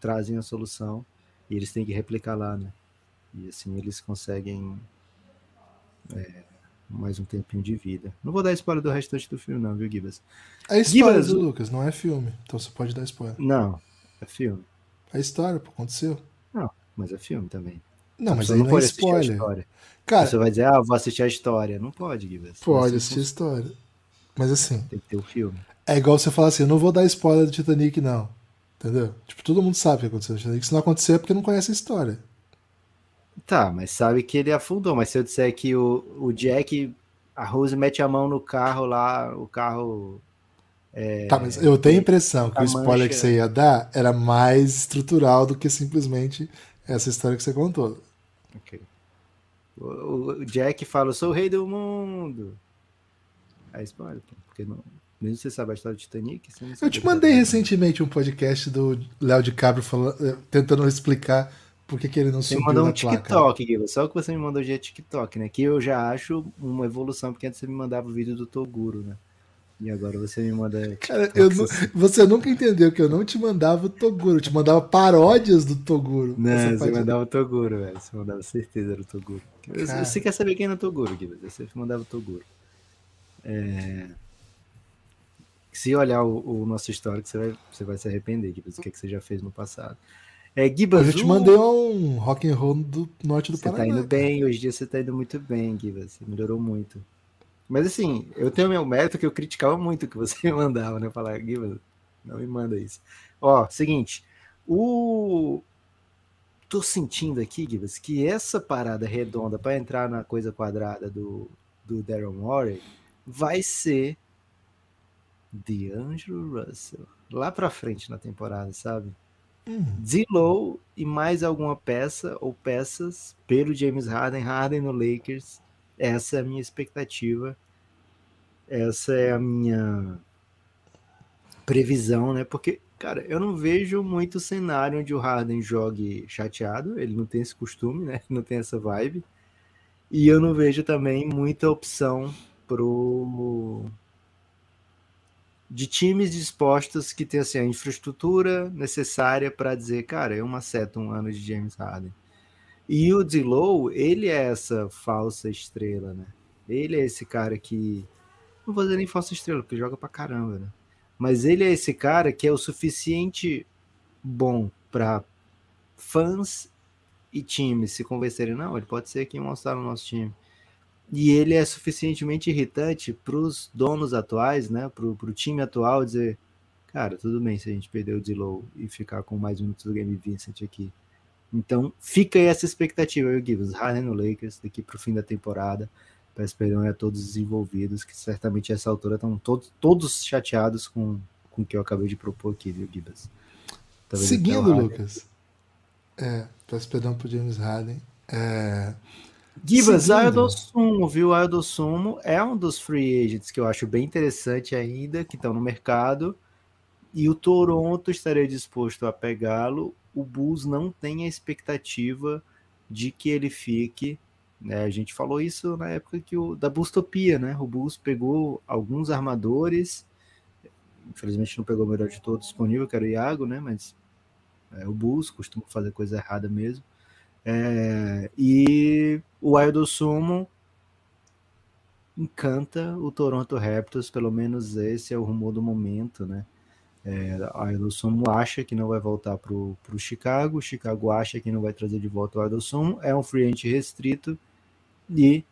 trazem a solução e eles têm que replicar lá, né? E assim eles conseguem é, mais um tempinho de vida. Não vou dar spoiler do restante do filme, não, viu, Gibas? É spoiler Gibas, Lucas, não é filme. Então você pode dar spoiler. Não, é filme. A é história, pô, aconteceu. Não, mas é filme também. Não, tá mas aí não, não é spoiler. Cara, você vai dizer, ah, vou assistir a história. Não pode, Guilherme. Pode assistir a história. Mas assim. Tem que ter o um filme. É igual você falar assim, eu não vou dar spoiler do Titanic, não. Entendeu? Tipo, todo mundo sabe o que aconteceu no Titanic. Se não acontecer é porque não conhece a história. Tá, mas sabe que ele afundou. Mas se eu disser que o, o Jack, a Rose mete a mão no carro lá, o carro é, tá, mas eu tenho a impressão que a o spoiler mancha... que você ia dar era mais estrutural do que simplesmente essa história que você contou. Ok. O, o Jack fala: Eu sou o rei do mundo. É spoiler, porque não. Mesmo você sabe a história do Titanic. eu te mandei recentemente um podcast do Léo de Cabro falando, eh, tentando explicar por que, que ele não você subiu mandou um TikTok, Guilherme. Só que você me mandou de é TikTok, né? Que eu já acho uma evolução, porque antes você me mandava o vídeo do Toguro, né? E agora você me manda. Cara, eu não, assim. você nunca entendeu que eu não te mandava o Toguro, eu te mandava paródias do Toguro. Não, você, você mandava o Toguro, velho. Você mandava certeza o Toguro. você quer saber quem era o Toguro, Guilherme? Você mandava o Toguro. É... Se olhar o, o, nosso histórico, você vai, você vai se arrepender, Guilherme, do que, é que você já fez no passado. É, Gibas, eu te mandei um rock and roll do norte do você tá Paraná. Você tá indo bem, hoje em dia você tá indo muito bem, Gui. Você melhorou muito. Mas assim, eu tenho meu mérito que eu criticava muito que você me mandava, né? Falar, Guilherme, não me manda isso. Ó, seguinte, o. Tô sentindo aqui, Guilherme, que essa parada redonda para entrar na coisa quadrada do, do Daryl Morey vai ser de Andrew Russell lá para frente na temporada, sabe? Zillow uhum. e mais alguma peça ou peças pelo James Harden, Harden no Lakers essa é a minha expectativa, essa é a minha previsão, né? Porque, cara, eu não vejo muito cenário onde o Harden jogue chateado, ele não tem esse costume, né? Não tem essa vibe. E eu não vejo também muita opção pro de times dispostos que tem assim, a infraestrutura necessária para dizer, cara, eu acerto um ano de James Harden. E o Dilow, ele é essa falsa estrela, né? Ele é esse cara que. Não vou dizer nem falsa estrela, porque joga pra caramba, né? Mas ele é esse cara que é o suficiente bom para fãs e times se convencerem. Não, ele pode ser aqui mostrar no nosso time. E ele é suficientemente irritante para os donos atuais, né? Pro, pro time atual dizer, cara, tudo bem se a gente perder o Dilow e ficar com mais minutos do Game Vincent aqui então fica aí essa expectativa, eu Gibbs, Harden no Lakers daqui para o fim da temporada. Peço perdão a todos os envolvidos, que certamente essa altura estão todos, todos chateados com, com o que eu acabei de propor aqui, viu, Gibas? Seguindo, Lucas. É, tá peço perdão o James Harden. É... Gibas, Aldo Sumo, viu? Aldo Sumo é um dos free agents que eu acho bem interessante ainda, que estão no mercado. E o Toronto estaria disposto a pegá-lo. O Bulls não tem a expectativa de que ele fique. Né? A gente falou isso na época que o, da Bustopia, né? O Bulls pegou alguns armadores. Infelizmente não pegou o melhor de todos disponível, que era o Iago, né? Mas é, o Bulls costuma fazer coisa errada mesmo. É, e o Aldo Sumo encanta o Toronto Raptors, pelo menos esse é o rumor do momento, né? É, a Edelson acha que não vai voltar para o Chicago, Chicago acha que não vai trazer de volta o Edelson, é um free agent restrito e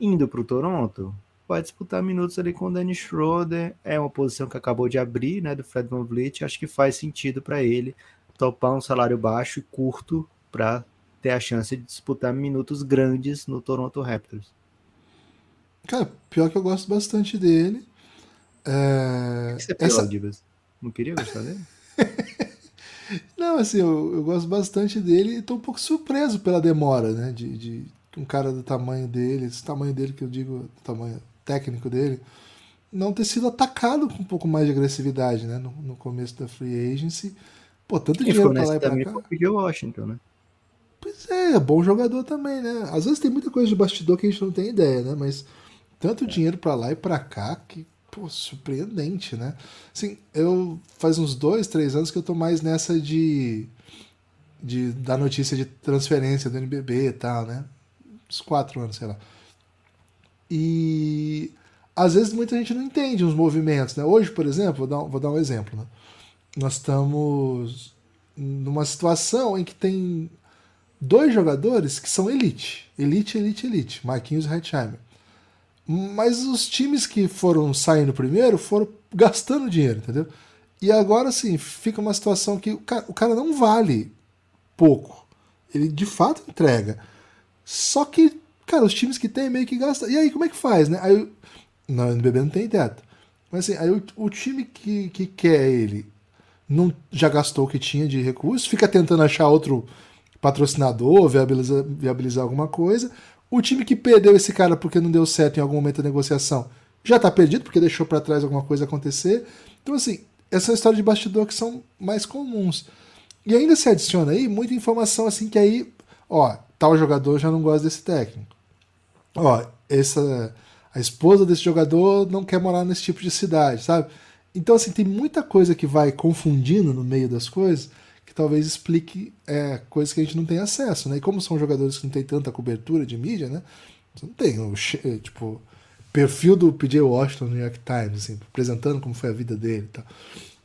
indo para o Toronto vai disputar minutos ali com o Danny Schroeder, é uma posição que acabou de abrir, né, do Fred Van Vliet, acho que faz sentido para ele topar um salário baixo e curto para ter a chance de disputar minutos grandes no Toronto Raptors. Cara, pior que eu gosto bastante dele. É... O que você essa... Não queria gostar dele? Não, assim, eu, eu, gosto bastante dele e tô um pouco surpreso pela demora, né? De, de um cara do tamanho dele, esse tamanho dele que eu digo, tamanho técnico dele, não ter sido atacado com um pouco mais de agressividade, né? No, no começo da free agency. Pô, tanto Quem dinheiro pra lá e pra cá. Foi Washington, né? Pois é, é, bom jogador também, né? Às vezes tem muita coisa de bastidor que a gente não tem ideia, né? Mas tanto é. dinheiro para lá e para cá que pô, surpreendente, né? Assim, eu faz uns dois, três anos que eu tô mais nessa de, de dar notícia de transferência do NBB e tal, né? Uns quatro anos, sei lá. E às vezes muita gente não entende os movimentos, né? Hoje, por exemplo, vou dar, vou dar um exemplo, né? Nós estamos numa situação em que tem dois jogadores que são elite. Elite, elite, elite. Marquinhos e Heitheimer. Mas os times que foram saindo primeiro foram gastando dinheiro, entendeu? E agora sim, fica uma situação que o cara, o cara não vale pouco. Ele de fato entrega. Só que, cara, os times que tem meio que gastam. E aí, como é que faz, né? Aí, não, o NBB não tem teto. Mas assim, aí o, o time que, que quer ele não já gastou o que tinha de recurso, fica tentando achar outro patrocinador, viabilizar, viabilizar alguma coisa. O time que perdeu esse cara porque não deu certo em algum momento da negociação já está perdido porque deixou para trás alguma coisa acontecer. Então, assim, essa é história de bastidor que são mais comuns. E ainda se adiciona aí muita informação assim que aí, ó, tal jogador já não gosta desse técnico. Ó, essa a esposa desse jogador não quer morar nesse tipo de cidade, sabe? Então, assim, tem muita coisa que vai confundindo no meio das coisas talvez explique é, coisas que a gente não tem acesso, né? E como são jogadores que não têm tanta cobertura de mídia, né? Não tem o é, tipo perfil do PJ Washington no New York Times, assim, apresentando como foi a vida dele, tá?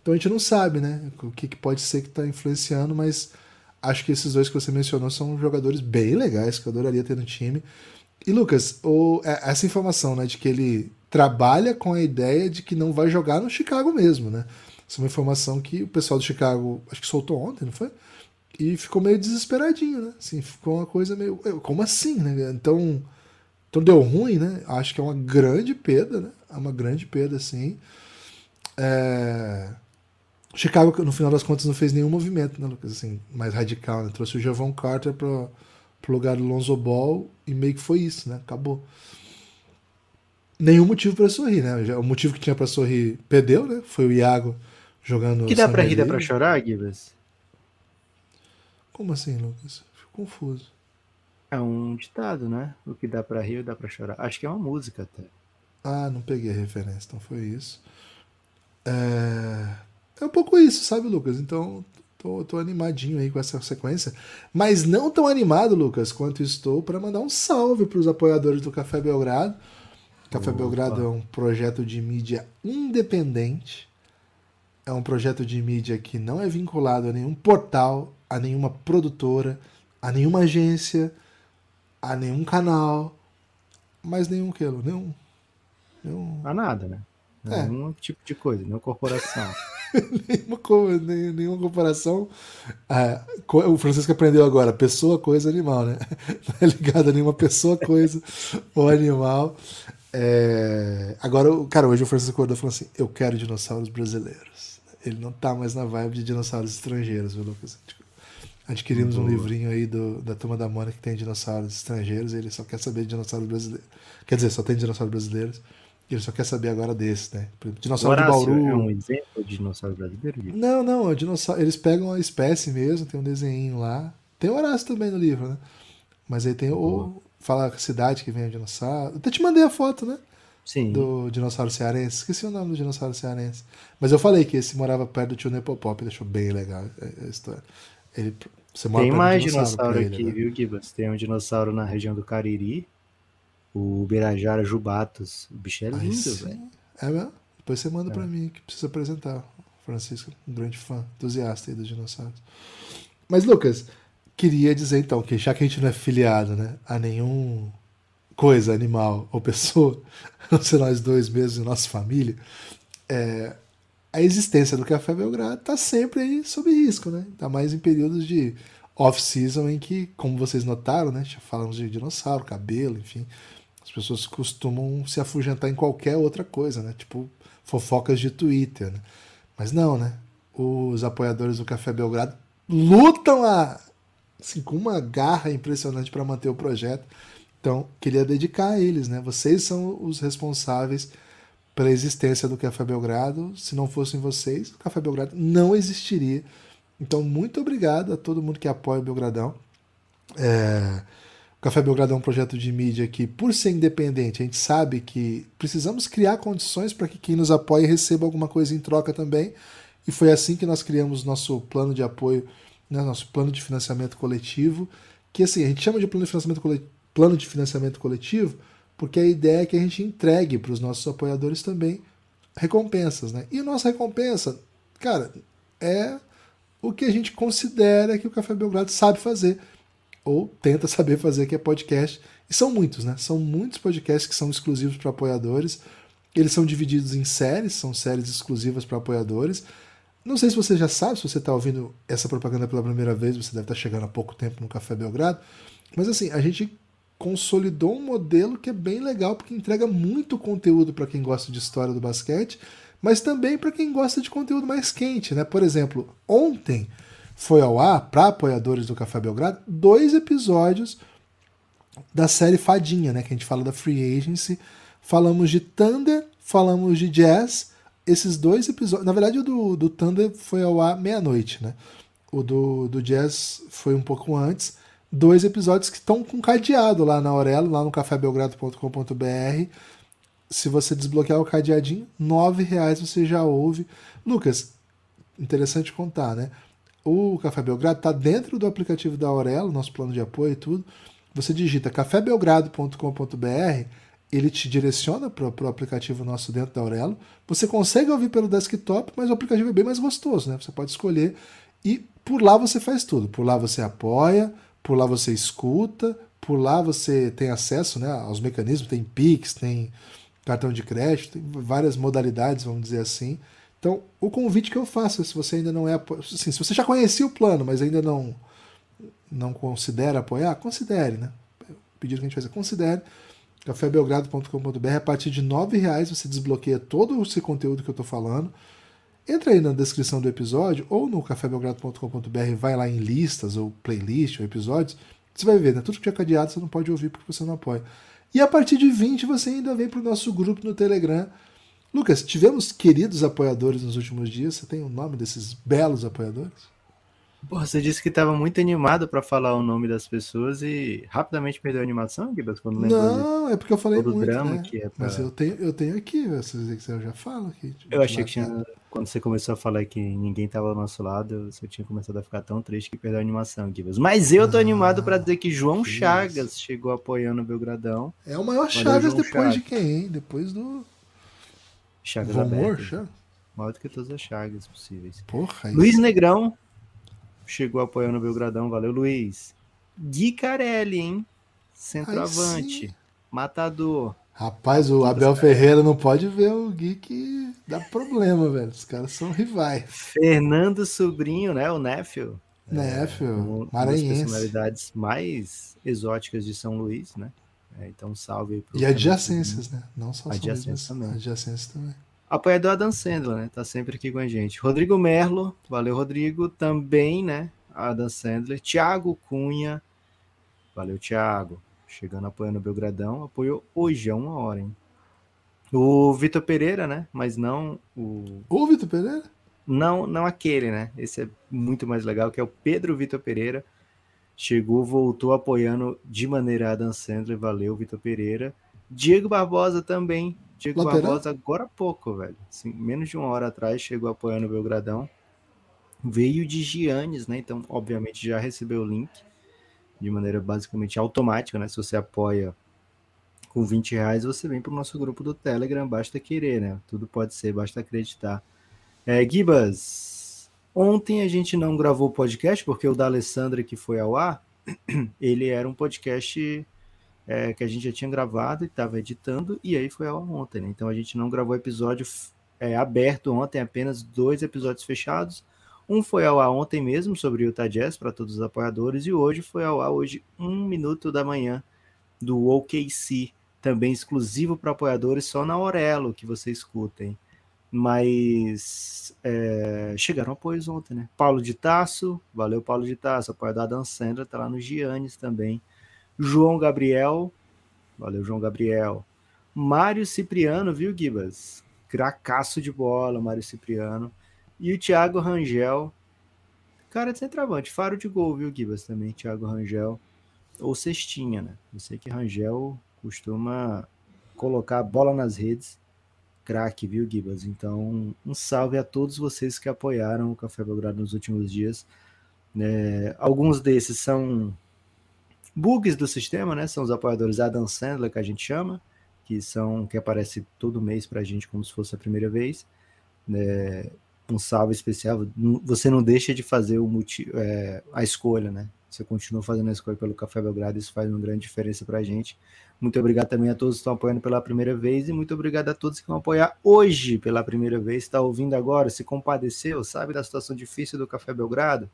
Então a gente não sabe, né? O que, que pode ser que está influenciando, mas acho que esses dois que você mencionou são jogadores bem legais que eu adoraria ter no time. E Lucas, o, é, essa informação, né, de que ele trabalha com a ideia de que não vai jogar no Chicago mesmo, né? Essa é uma informação que o pessoal de Chicago, acho que soltou ontem, não foi? E ficou meio desesperadinho, né? Assim, ficou uma coisa meio. Como assim, né? Então, então deu ruim, né? Acho que é uma grande perda, né? É uma grande perda, assim. É... Chicago, no final das contas, não fez nenhum movimento, né, Lucas? Assim, mais radical, né? Trouxe o Javon Carter para pro lugar do Lonzo Ball e meio que foi isso, né? Acabou. Nenhum motivo para sorrir, né? O motivo que tinha para sorrir perdeu, né? Foi o Iago jogando. Que dá pra rir, dá pra chorar, Guilherme? Como assim, Lucas? Fico confuso. É um ditado, né? O que dá pra rir, dá pra chorar. Acho que é uma música até. Ah, não peguei a referência, então foi isso. É, é um pouco isso, sabe, Lucas? Então, tô, tô animadinho aí com essa sequência. Mas não tão animado, Lucas, quanto estou para mandar um salve para os apoiadores do Café Belgrado. Café Opa. Belgrado é um projeto de mídia independente é um projeto de mídia que não é vinculado a nenhum portal, a nenhuma produtora, a nenhuma agência, a nenhum canal, mas nenhum que nenhum, nenhum. A nada, né? É. Nenhum tipo de coisa, nenhuma corporação. nenhuma, nenhuma corporação. É, o Francisco aprendeu agora, pessoa, coisa, animal, né? Não é ligado a nenhuma pessoa, coisa ou animal. É... Agora, cara, hoje o Francisco acordou e falou assim: Eu quero dinossauros brasileiros ele não tá mais na vibe de dinossauros estrangeiros, viu, Lucas? Tipo, adquirimos Boa. um livrinho aí do, da turma da Mônica que tem dinossauros estrangeiros, ele só quer saber de dinossauros brasileiros. Quer dizer, só tem dinossauros brasileiros. Ele só quer saber agora desse, né? Dinossauro de Bauru. É um exemplo de dinossauro brasileiro? Não, não. É dinossauro, eles pegam a espécie mesmo, tem um desenho lá. Tem o Horácio também no livro, né? Mas aí tem Boa. o. Fala a cidade que vem o dinossauro. Até te mandei a foto, né? Sim. do dinossauro cearense. Esqueci o nome do dinossauro cearense. Mas eu falei que esse morava perto do tio Nepopop, ele achou bem legal é, é, a história. Ele, você mora tem mais dinossauro, dinossauro aqui, né? viu, Gibas? Tem um dinossauro na região do Cariri, o Birajara Jubatus. O bicho é lindo, velho. É mesmo? Depois você manda é. para mim, que preciso apresentar. Francisco, um grande fã, entusiasta aí dos dinossauros. Mas, Lucas, queria dizer então que já que a gente não é filiado né, a nenhum coisa, animal ou pessoa, não ser nós dois mesmo e nossa família, é, a existência do Café Belgrado está sempre aí sob risco, né? Ainda tá mais em períodos de off-season em que, como vocês notaram, né? Já falamos de dinossauro, cabelo, enfim. As pessoas costumam se afugentar em qualquer outra coisa, né? Tipo fofocas de Twitter, né? Mas não, né? Os apoiadores do Café Belgrado lutam a, assim, com uma garra impressionante para manter o projeto então, queria dedicar a eles, né? Vocês são os responsáveis pela existência do Café Belgrado. Se não fossem vocês, o Café Belgrado não existiria. Então, muito obrigado a todo mundo que apoia o Belgradão. É... O Café Belgrado é um projeto de mídia que, por ser independente, a gente sabe que precisamos criar condições para que quem nos apoia receba alguma coisa em troca também. E foi assim que nós criamos nosso plano de apoio, né? nosso plano de financiamento coletivo, que assim, a gente chama de plano de financiamento coletivo plano de financiamento coletivo, porque a ideia é que a gente entregue para os nossos apoiadores também recompensas, né? E nossa recompensa, cara, é o que a gente considera que o Café Belgrado sabe fazer ou tenta saber fazer que é podcast. E são muitos, né? São muitos podcasts que são exclusivos para apoiadores. Eles são divididos em séries, são séries exclusivas para apoiadores. Não sei se você já sabe, se você está ouvindo essa propaganda pela primeira vez, você deve estar tá chegando há pouco tempo no Café Belgrado. Mas assim, a gente consolidou um modelo que é bem legal, porque entrega muito conteúdo para quem gosta de história do basquete, mas também para quem gosta de conteúdo mais quente. Né? Por exemplo, ontem foi ao ar, para apoiadores do Café Belgrado, dois episódios da série Fadinha, né? que a gente fala da Free Agency. Falamos de Thunder, falamos de Jazz. Esses dois episódios. Na verdade, o do, do Thunder foi ao ar meia-noite, né? O do, do Jazz foi um pouco antes dois episódios que estão com cadeado lá na Aurelo, lá no cafébelgrado.com.br. Se você desbloquear o cadeadinho, nove reais você já ouve. Lucas, interessante contar, né? O Café Belgrado está dentro do aplicativo da Aurelo, nosso plano de apoio e tudo. Você digita cafébelgrado.com.br, ele te direciona para o aplicativo nosso dentro da Aurelo. Você consegue ouvir pelo desktop, mas o aplicativo é bem mais gostoso, né? Você pode escolher e por lá você faz tudo. Por lá você apoia, por lá você escuta, por lá você tem acesso né, aos mecanismos, tem Pix, tem cartão de crédito, tem várias modalidades, vamos dizer assim. Então, o convite que eu faço, se você ainda não é, assim, se você já conhecia o plano, mas ainda não não considera apoiar, considere, né? O pedido que a gente faz é considere cafébelgrado.com.br a partir de R$ reais você desbloqueia todo esse conteúdo que eu estou falando Entra aí na descrição do episódio ou no cafébelgrado.com.br, vai lá em listas ou playlist ou episódios, você vai ver, né? Tudo que é cadeado você não pode ouvir porque você não apoia. E a partir de 20 você ainda vem para o nosso grupo no Telegram. Lucas, tivemos queridos apoiadores nos últimos dias, você tem o nome desses belos apoiadores? você disse que estava muito animado para falar o nome das pessoas e rapidamente perdeu a animação, Gibas, quando lembrou? Não, de... é porque eu falei Todo muito, drama né? que é pra... Mas eu tenho, eu tenho aqui, se que eu já falo aqui. Eu achei que tinha, quando você começou a falar que ninguém estava ao nosso lado, você tinha começado a ficar tão triste que perdeu a animação, Gibas. Mas eu tô ah, animado para dizer que João que Chagas isso. chegou apoiando o Belgradão. É o maior Chagas depois Chagas. de quem, hein? Depois do... Chagas Vomor, Chagas? Maior do que todas as Chagas possíveis. Porra, é Luiz isso. Negrão chegou apoiando o Belgradão. Valeu, Luiz. Gui Carelli, hein? Centroavante. Matador. Rapaz, o Abel Ferreira não pode ver o Gui que dá problema, velho. Os caras são rivais. Fernando Sobrinho, né? O Néfio. É, Néfio, é, um, maranhense. Uma das personalidades mais exóticas de São Luís, né? É, então, salve aí pro E adjacências, né? Não só adjacências também. Adjacências também. Apoiador Adam Sandler, né? Tá sempre aqui com a gente. Rodrigo Merlo, valeu, Rodrigo. Também, né? Adam Sandler. Thiago Cunha, valeu, Thiago. Chegando apoiando o Belgradão, apoiou hoje, é uma hora, hein? O Vitor Pereira, né? Mas não o. O Vitor Pereira? Não, não aquele, né? Esse é muito mais legal, que é o Pedro Vitor Pereira. Chegou, voltou apoiando de maneira Adam Sandler. Valeu, Vitor Pereira. Diego Barbosa também Diego Lateral? Barbosa agora há pouco, velho. Assim, menos de uma hora atrás chegou apoiando o Belgradão. Veio de Giannis, né? Então, obviamente, já recebeu o link de maneira basicamente automática, né? Se você apoia com 20 reais, você vem para o nosso grupo do Telegram, basta querer, né? Tudo pode ser, basta acreditar. É, Gibas, ontem a gente não gravou o podcast, porque o da Alessandra que foi ao ar, ele era um podcast é, que a gente já tinha gravado e estava editando, e aí foi ao ontem. Né? Então a gente não gravou episódio é, aberto ontem, apenas dois episódios fechados. Um foi ao ar ontem mesmo sobre o Utah Jazz para todos os apoiadores, e hoje foi ao ar hoje, um minuto da manhã, do OKC, também exclusivo para apoiadores, só na Orelo que você escutem. Mas é, chegaram apoios ontem, né? Paulo de Tasso, valeu Paulo de Tasso, apoiador da Dan Sandra, tá lá no Giannis também. João Gabriel. Valeu, João Gabriel. Mário Cipriano, viu, Gibas? Cracaço de bola, Mário Cipriano. E o Thiago Rangel. Cara de centroavante, faro de gol, viu, Gibas? Também, Thiago Rangel. Ou cestinha, né? Eu sei que Rangel costuma colocar a bola nas redes. Craque, viu, Gibas? Então, um salve a todos vocês que apoiaram o Café Belgrado nos últimos dias. É, alguns desses são bugs do sistema, né? São os apoiadores Adam Sandler, que a gente chama, que são que aparece todo mês para a gente como se fosse a primeira vez. É, um salve especial. Você não deixa de fazer o multi, é, a escolha, né? Você continua fazendo a escolha pelo Café Belgrado, isso faz uma grande diferença para a gente. Muito obrigado também a todos que estão apoiando pela primeira vez e muito obrigado a todos que vão apoiar hoje pela primeira vez. Está ouvindo agora, se compadeceu, sabe da situação difícil do Café Belgrado?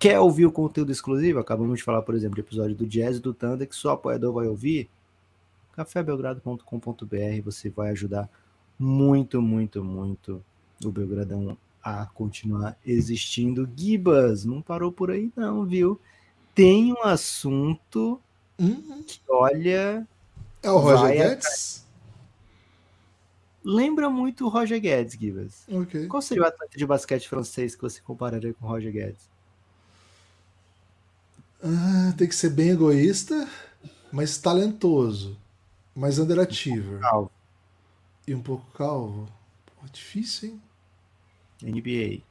Quer ouvir o conteúdo exclusivo? Acabamos de falar, por exemplo, do episódio do Jazz e do Thunder, que só apoiador vai ouvir. cafébelgrado.com.br você vai ajudar muito, muito, muito o Belgradão a continuar existindo. Gibas, não parou por aí não, viu? Tem um assunto uhum. que, olha... É o Roger Guedes? Lembra muito o Roger Guedes, Gibas. Okay. Qual seria o atleta de basquete francês que você compararia com o Roger Guedes? Ah, tem que ser bem egoísta, mas talentoso, mas anderativo Um e um pouco calvo. Pô, difícil, hein? NBA.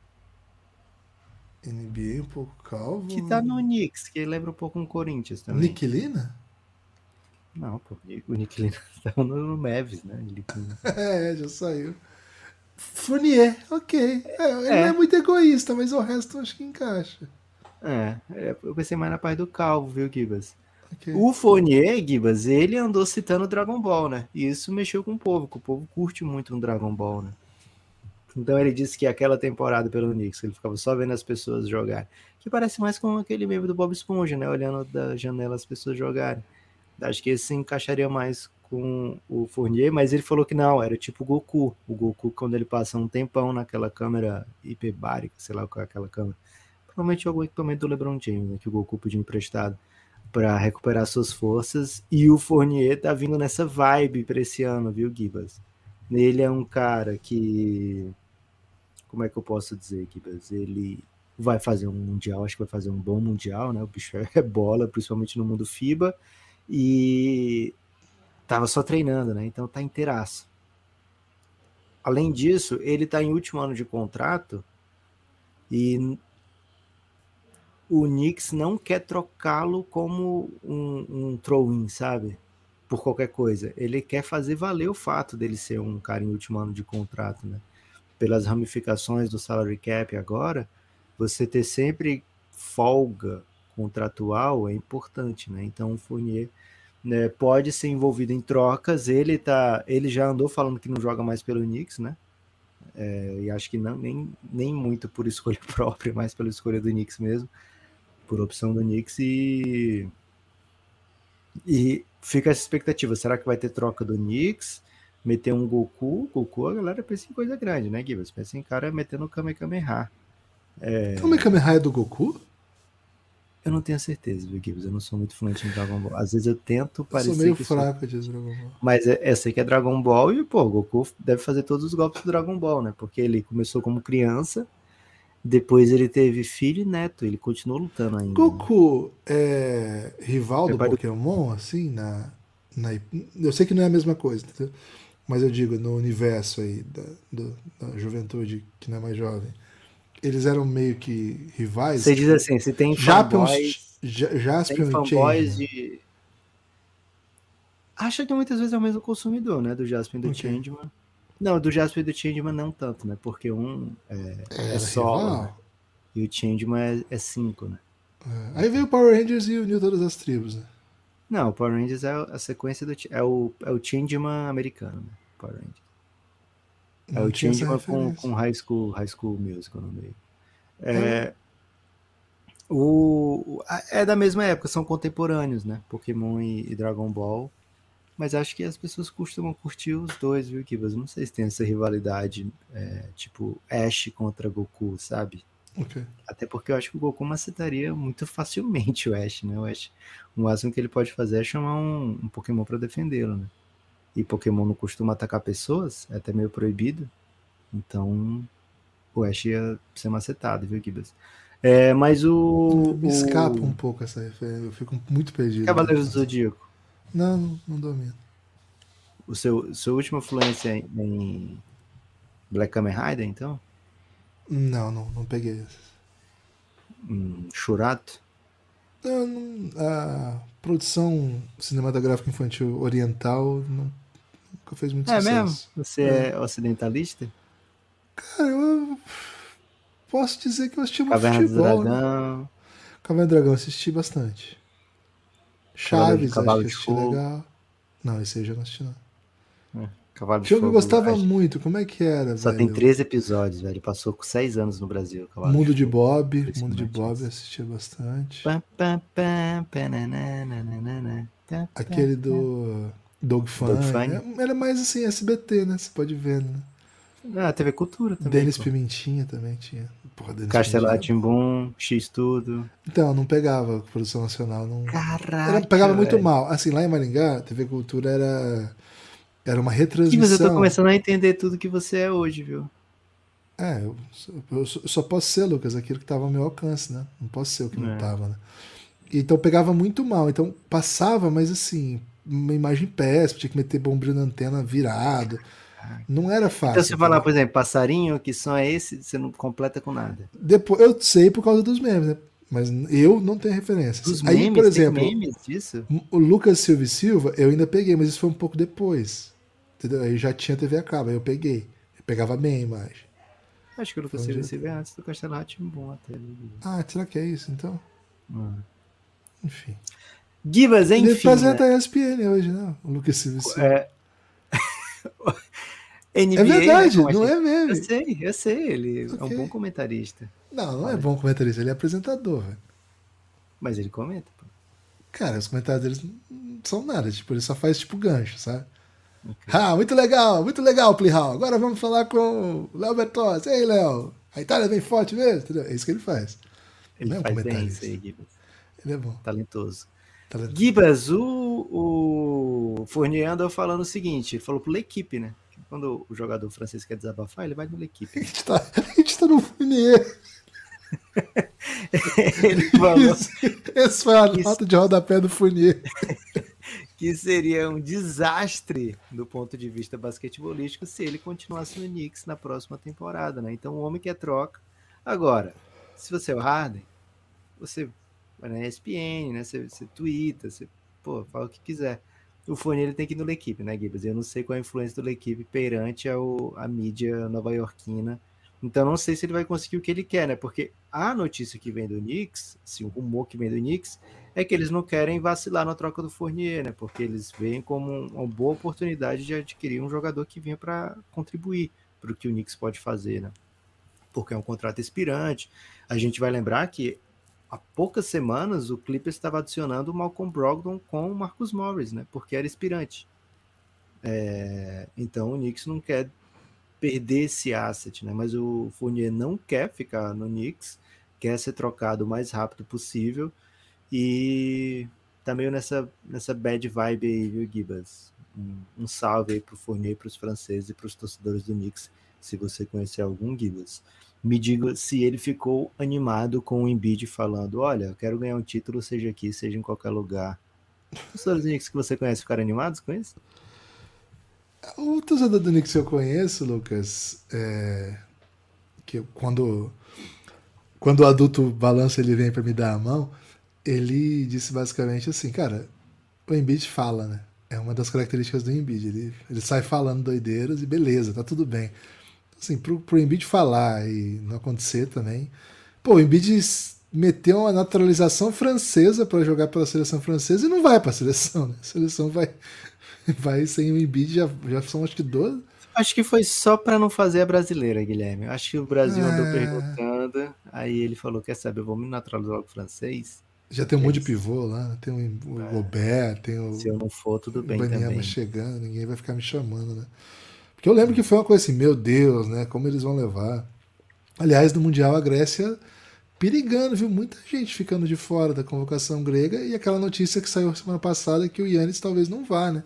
NBA um pouco calvo. Que tá no Knicks, que lembra um pouco um Corinthians também. Niquilina? Não, pô, o Niquilina tá no Mavis, né? é, já saiu. Fournier, ok. É, ele é. é muito egoísta, mas o resto eu acho que encaixa. É, é, eu pensei mais na parte do calvo, viu, Gibas? Okay. O Fournier, Gibas, ele andou citando Dragon Ball, né? E isso mexeu com o povo, que o povo curte muito um Dragon Ball, né? Então ele disse que aquela temporada pelo Knicks, ele ficava só vendo as pessoas jogarem. Que parece mais com aquele meme do Bob Esponja, né? Olhando da janela as pessoas jogarem. Acho que esse se encaixaria mais com o Fournier, mas ele falou que não, era tipo o Goku. O Goku, quando ele passa um tempão naquela câmera hiperbárica, sei lá qual é aquela câmera, provavelmente algum equipamento do LeBron James, né, que o Goku pediu emprestado para recuperar suas forças. E o Fournier tá vindo nessa vibe para esse ano, viu, Gibas? Ele é um cara que. Como é que eu posso dizer, Gibas? Ele vai fazer um mundial, acho que vai fazer um bom mundial, né? O bicho é bola, principalmente no mundo FIBA. E tava só treinando, né? Então tá inteiraço. Além disso, ele tá em último ano de contrato e o Knicks não quer trocá-lo como um, um throw-in, sabe? Por qualquer coisa. Ele quer fazer valer o fato dele ser um cara em último ano de contrato, né? Pelas ramificações do salary cap agora, você ter sempre folga contratual é importante, né? Então o Fournier né, pode ser envolvido em trocas. Ele tá, ele já andou falando que não joga mais pelo Knicks, né? É, e acho que não, nem, nem muito por escolha própria, mas pela escolha do Knicks mesmo por opção do Knicks e e fica essa expectativa, será que vai ter troca do Knicks? Meter um Goku, Goku a galera pensa em coisa grande, né, Gibbs? Pensa em cara metendo o Kamehameha. É... Então, Kamehameha é do Goku? Eu não tenho certeza, viu, Gibbs? Eu não sou muito fluente em Dragon Ball. Às vezes eu tento parecer. sou meio fraco de Dragon Ball. Mas é, essa aqui é Dragon Ball e, pô, Goku deve fazer todos os golpes do Dragon Ball, né? Porque ele começou como criança, depois ele teve filho e neto, ele continuou lutando ainda. Né? Goku é rival é do Pokémon, do... assim, na, na. Eu sei que não é a mesma coisa, entendeu? mas eu digo, no universo aí da, da juventude que não é mais jovem, eles eram meio que rivais. Você diz tipo, assim, se tem fanboys, Jaspion tem fanboys de... Acha que muitas vezes é o mesmo consumidor, né? Do Jaspion e do okay. Changeman. Não, do Jasper e do Changeman não tanto, né? Porque um é, é, é né? e o Changeman é, é cinco, né? É. Aí veio o Power Rangers e uniu todas as tribos, né? Não, o Power Rangers é a sequência do. É o, é o Changeman americano, né? Power Rangers. É não é o Changeman com, com High School, High School Musical no meio. É, é, O, é da mesma época, são contemporâneos, né? Pokémon e, e Dragon Ball. Mas acho que as pessoas costumam curtir os dois, viu, Kibas? Não sei se tem essa rivalidade, é, tipo, Ash contra Goku, sabe? Okay. Até porque eu acho que o Goku macetaria muito facilmente o Ash, né? O Ash, o máximo que ele pode fazer é chamar um, um Pokémon para defendê-lo, né? E Pokémon não costuma atacar pessoas, é até meio proibido. Então, o Ash ia ser macetado, viu, Kibas? É, mas o. Me escapa o... um pouco essa referência, eu fico muito perdido. Cavaleiros do Zodíaco. Não, não domino. O seu, seu último fluência é em Black Kamen Rider, então? Não, não, não peguei essas. Hum, Shurato? Não, não, a produção cinematográfica infantil oriental não, nunca fez muito é sucesso. É mesmo? Você é. é. ocidentalista? Cara, eu posso dizer que eu assisti muito Caverna futebol. Do né? Dragão. Né? Caverna do Dragão, assisti bastante. Chaves, Cavalo acho que assisti legal. Não, esse aí já não assisti não. É, Cavalo de Jogo Fogo, eu gostava acho... muito, como é que era, Só velho? tem três episódios, velho. Passou com seis anos no Brasil. Cavalo Mundo de, Bob, Mundo de Bob eu assistia bastante. Aquele do Dog Fun. Era mais assim, SBT, né? Você pode ver, né? Ah, TV Cultura também. Denis Pimentinha também tinha. Porra, X Tudo. Então, não pegava produção nacional. Não... Caraca. Era, pegava velho. muito mal. Assim, lá em Maringá, a TV Cultura era, era uma retransmissão. Sim, mas eu tô começando a entender tudo que você é hoje, viu? É, eu, eu só posso ser, Lucas, aquilo que estava ao meu alcance, né? Não posso ser o que não estava, é. né? Então pegava muito mal. Então passava, mas assim, uma imagem péssima, tinha que meter bombril na antena virado. Não era então, fácil. Então, se falar, né? por exemplo, passarinho, que som é esse, você não completa com nada. Depois, eu sei por causa dos memes, né? Mas eu não tenho referência Os Aí, memes, por exemplo, memes disso? o Lucas Silva e Silva, eu ainda peguei, mas isso foi um pouco depois. Entendeu? Aí já tinha TV a cabo, aí eu peguei. Eu pegava bem a imagem. Acho que o Lucas então, Silva Silva é antes do Castelo rá tim é até. Né, ah, será que é isso, então? Hum. Enfim. Gibas, enfim. Ele apresenta né? a ESPN hoje, né? O Lucas Silva e Silva. É NBA, é verdade, né, não, é mesmo. Eu sei, eu sei, ele okay. é um bom comentarista. Não, não é Olha. é bom comentarista, ele é apresentador, Mas ele comenta, pô. Cara, os comentários deles não são nada, tipo, ele só faz tipo gancho, sabe? Okay. Ah, muito legal, muito legal, Plihal. Agora vamos falar com o Léo Bertozzi. Ei, Léo, a Itália é bem forte mesmo? Entendeu? É isso que ele faz. Ele não é um comentarista. Bem, ele é bom. Talentoso. Tá Gibas, o, o Fournier andou falando o seguinte: ele falou pro equipe né? Quando o jogador francês quer desabafar, ele vai no equipe. A, gente tá, a gente tá no Fournier. ele falou, isso, esse foi a nota de rodapé do Fournier. que seria um desastre do ponto de vista basquetebolístico se ele continuasse no Knicks na próxima temporada, né? Então o homem quer troca. Agora, se você é o Harden, você vai na ESPN, né? Você, você twitta, você pô, fala o que quiser. O fone ele tem que ir no L'Equipe, né, Gibbs? Eu não sei qual é a influência do L'Equipe perante ao, a mídia nova-iorquina. Então não sei se ele vai conseguir o que ele quer, né? Porque a notícia que vem do Knicks, assim, o rumor que vem do Knicks, é que eles não querem vacilar na troca do Fournier, né? Porque eles veem como uma boa oportunidade de adquirir um jogador que vinha para contribuir para o que o Knicks pode fazer, né? Porque é um contrato expirante. A gente vai lembrar que há poucas semanas o Clippers estava adicionando o Malcolm Brogdon com o Marcus Morris, né? Porque era inspirante. É, então o Knicks não quer perder esse asset, né? Mas o Fournier não quer ficar no Knicks, quer ser trocado o mais rápido possível e tá meio nessa, nessa bad vibe aí, viu, Gibas? Um, um, salve aí pro Fournier, pros franceses e pros torcedores do Knicks, se você conhecer algum, Gibas me diga se ele ficou animado com o Embiid falando: Olha, eu quero ganhar um título, seja aqui, seja em qualquer lugar. Os torcedores do Knicks que você conhece ficaram animados com isso? O torcedor do Knicks que eu conheço, Lucas, é... que quando quando o adulto balança ele vem para me dar a mão, ele disse basicamente assim, cara, o Embiid fala, né? É uma das características do Embiid, ele, ele sai falando doideiras e beleza, tá tudo bem assim, pro, pro Embiid falar e não acontecer também. Pô, o Embiid meteu uma naturalização francesa para jogar pela seleção francesa e não vai para a seleção, né? A seleção vai, vai sem o Embiid, já, já são acho que dois. Acho que foi só para não fazer a brasileira, Guilherme. Acho que o Brasil é... andou perguntando, aí ele falou: quer saber, vou me naturalizar logo francês. Já tem um é monte de pivô lá, tem o, Robert é. tem o. Se eu não for, tudo bem. O Banyama também. chegando, ninguém vai ficar me chamando, né? Porque eu lembro que foi uma coisa assim, meu Deus, né? Como eles vão levar. Aliás, no Mundial a Grécia perigando, viu? Muita gente ficando de fora da convocação grega e aquela notícia que saiu semana passada que o Yannis talvez não vá, né?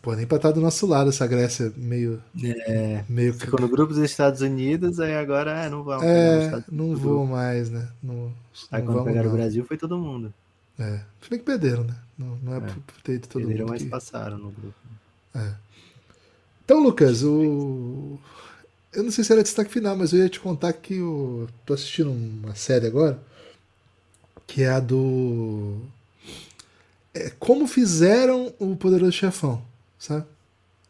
Pô, nem pra estar do nosso lado essa Grécia meio. É, meio ficou no grupo dos Estados Unidos, aí agora é, não vão. É, não vou mais, né? Não, aí não quando pegaram o Brasil foi todo mundo. É, se que perderam, né? Não, não é, é. por ter ido todo perderam, mundo. Perderam, mas que... passaram no grupo. É. Então, Lucas, o... eu não sei se era destaque final, mas eu ia te contar que eu tô assistindo uma série agora, que é a do. É como fizeram o Poderoso Chefão, sabe?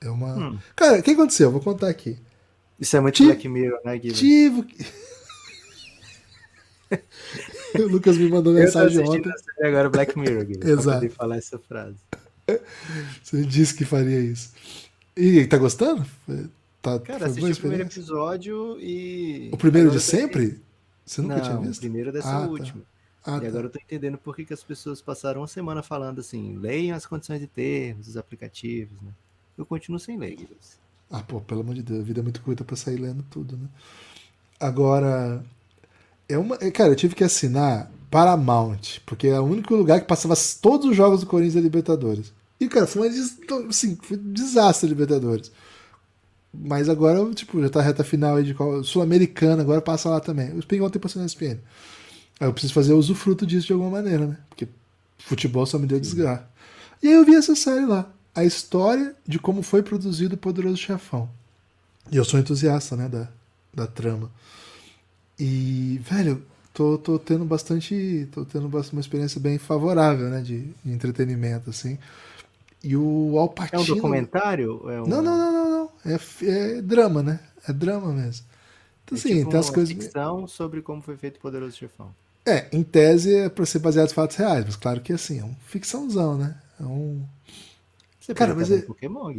É uma. Hum. Cara, o que aconteceu? Eu vou contar aqui. Isso é muito Ti... Black Mirror, né, Guilherme? Tive. o Lucas me mandou mensagem ontem. agora Black Mirror, Guilherme. Exato. falar essa frase. Você disse que faria isso. E tá gostando? Tá, Cara, assisti o primeiro episódio e. O primeiro de sempre? Você nunca Não, tinha visto? O primeiro dessa ah, tá. última. Tá. Ah, e tá. agora eu tô entendendo por que, que as pessoas passaram uma semana falando assim, leiam as condições de termos, os aplicativos, né? Eu continuo sem ler. Ah, pô, pelo amor de Deus, a vida é muito curta para sair lendo tudo, né? Agora, é uma. É, cara, eu tive que assinar Paramount, porque é o único lugar que passava todos os jogos do Corinthians e Libertadores. E, cara, foi uma, assim, foi um desastre Libertadores. Mas agora, tipo, já tá reta final aí de Sul-Americana, agora passa lá também. O Spengol tem passado na SPN. Aí eu preciso fazer usufruto disso de alguma maneira, né? Porque futebol só me deu desgarro. E aí eu vi essa série lá. A história de como foi produzido o Poderoso Chefão. E eu sou entusiasta, né, da, da trama. E, velho, tô, tô tendo bastante. tô tendo uma experiência bem favorável, né, de, de entretenimento, assim. E o Al Pacino... É um documentário? É um... Não, não, não, não, não. É, é, drama, né? É drama mesmo. Então, é assim, tipo tem as coisas. ficção sobre como foi feito o Poderoso Chefão. É, em tese é pra ser baseado em fatos reais, mas claro que assim, é um ficçãozão, né? É um. Você Cara, mas é... Pokémon,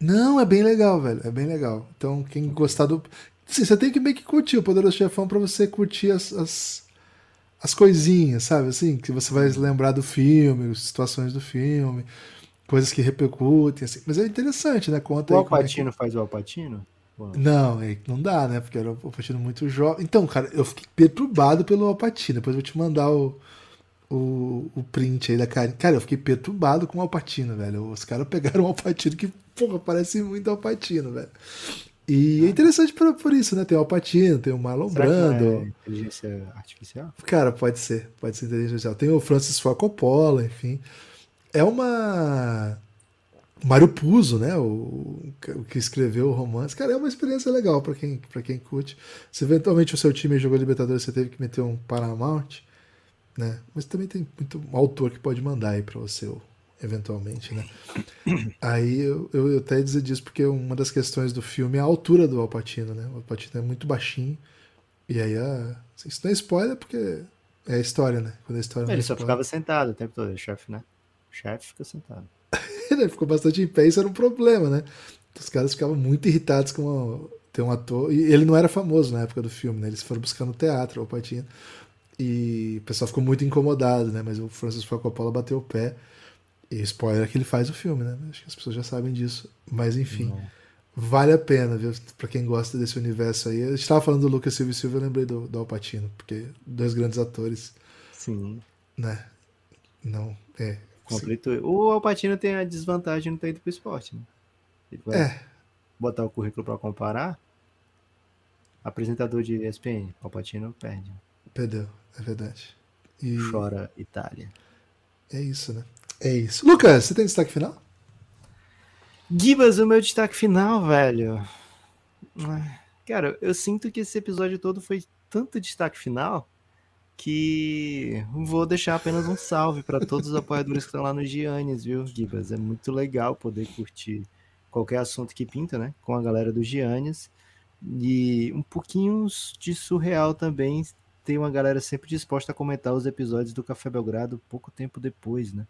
Não, é bem legal, velho. É bem legal. Então, quem gostar do. Sim, você tem que meio que curtir o Poderoso Chefão pra você curtir as, as, as coisinhas, sabe? Assim, que você vai lembrar do filme, as situações do filme coisas que repercutem, assim. Mas é interessante, né? Conta o Alpatino é que... faz o Alpatino? Não, é não dá, né? Porque era o Alpatino muito jovem. Então, cara, eu fiquei perturbado pelo Alpatino. Depois eu vou te mandar o, o, o print aí da cara. Cara, eu fiquei perturbado com o Alpatino, velho. Os caras pegaram o Alpatino que, porra, parece muito Alpatino, velho. E é interessante por, por isso, né? Tem o Alpatino, tem o Marlon Será é Brando. É inteligência artificial? Cara, pode ser. Pode ser inteligência artificial. Tem o Francis Ford Coppola, enfim é uma. Mário Puzo, né? O, o, que escreveu o romance. Cara, é uma experiência legal para quem, pra quem curte. Se eventualmente o seu time jogou Libertadores, você teve que meter um Paramount, né? Mas também tem muito autor que pode mandar aí para você, eventualmente, né? Aí eu, eu, eu até ia dizer disso porque uma das questões do filme é a altura do Alpatino, né? O Alpatino é muito baixinho. E aí, a... Ah, isso não é spoiler porque é a história, né? Quando a história é Ele só spoiler. ficava sentado o tempo todo, o chefe, né? O chefe fica sentado. ele ficou bastante em pé, isso era um problema, né? Os caras ficavam muito irritados com ter um ator. E ele não era famoso na época do filme, né? Eles foram buscando teatro, o Alpatino. E o pessoal ficou muito incomodado, né? Mas o Francisco Coppola bateu o pé. E spoiler que ele faz o filme, né? Acho que as pessoas já sabem disso. Mas enfim, não. vale a pena, viu? Pra quem gosta desse universo aí. A gente tava falando do Lucas Silva e Silva, eu lembrei do, do Alpatino, porque dois grandes atores. Sim. Né? Não, é. Sim. O Alpatino tem a desvantagem de não ter ido pro esporte. Né? Ele vai é. botar o currículo para comparar. Apresentador de ESPN, Alpatino perde. Perdeu, é verdade. E... Chora Itália. É isso, né? É isso. Lucas, você tem destaque final? Gibas, o meu destaque final, velho. Cara, eu sinto que esse episódio todo foi tanto destaque final que vou deixar apenas um salve para todos os apoiadores que estão lá no Giannis, viu, Gibas? É muito legal poder curtir qualquer assunto que pinta, né? Com a galera do Giannis. E um pouquinho de surreal também tem uma galera sempre disposta a comentar os episódios do Café Belgrado pouco tempo depois, né?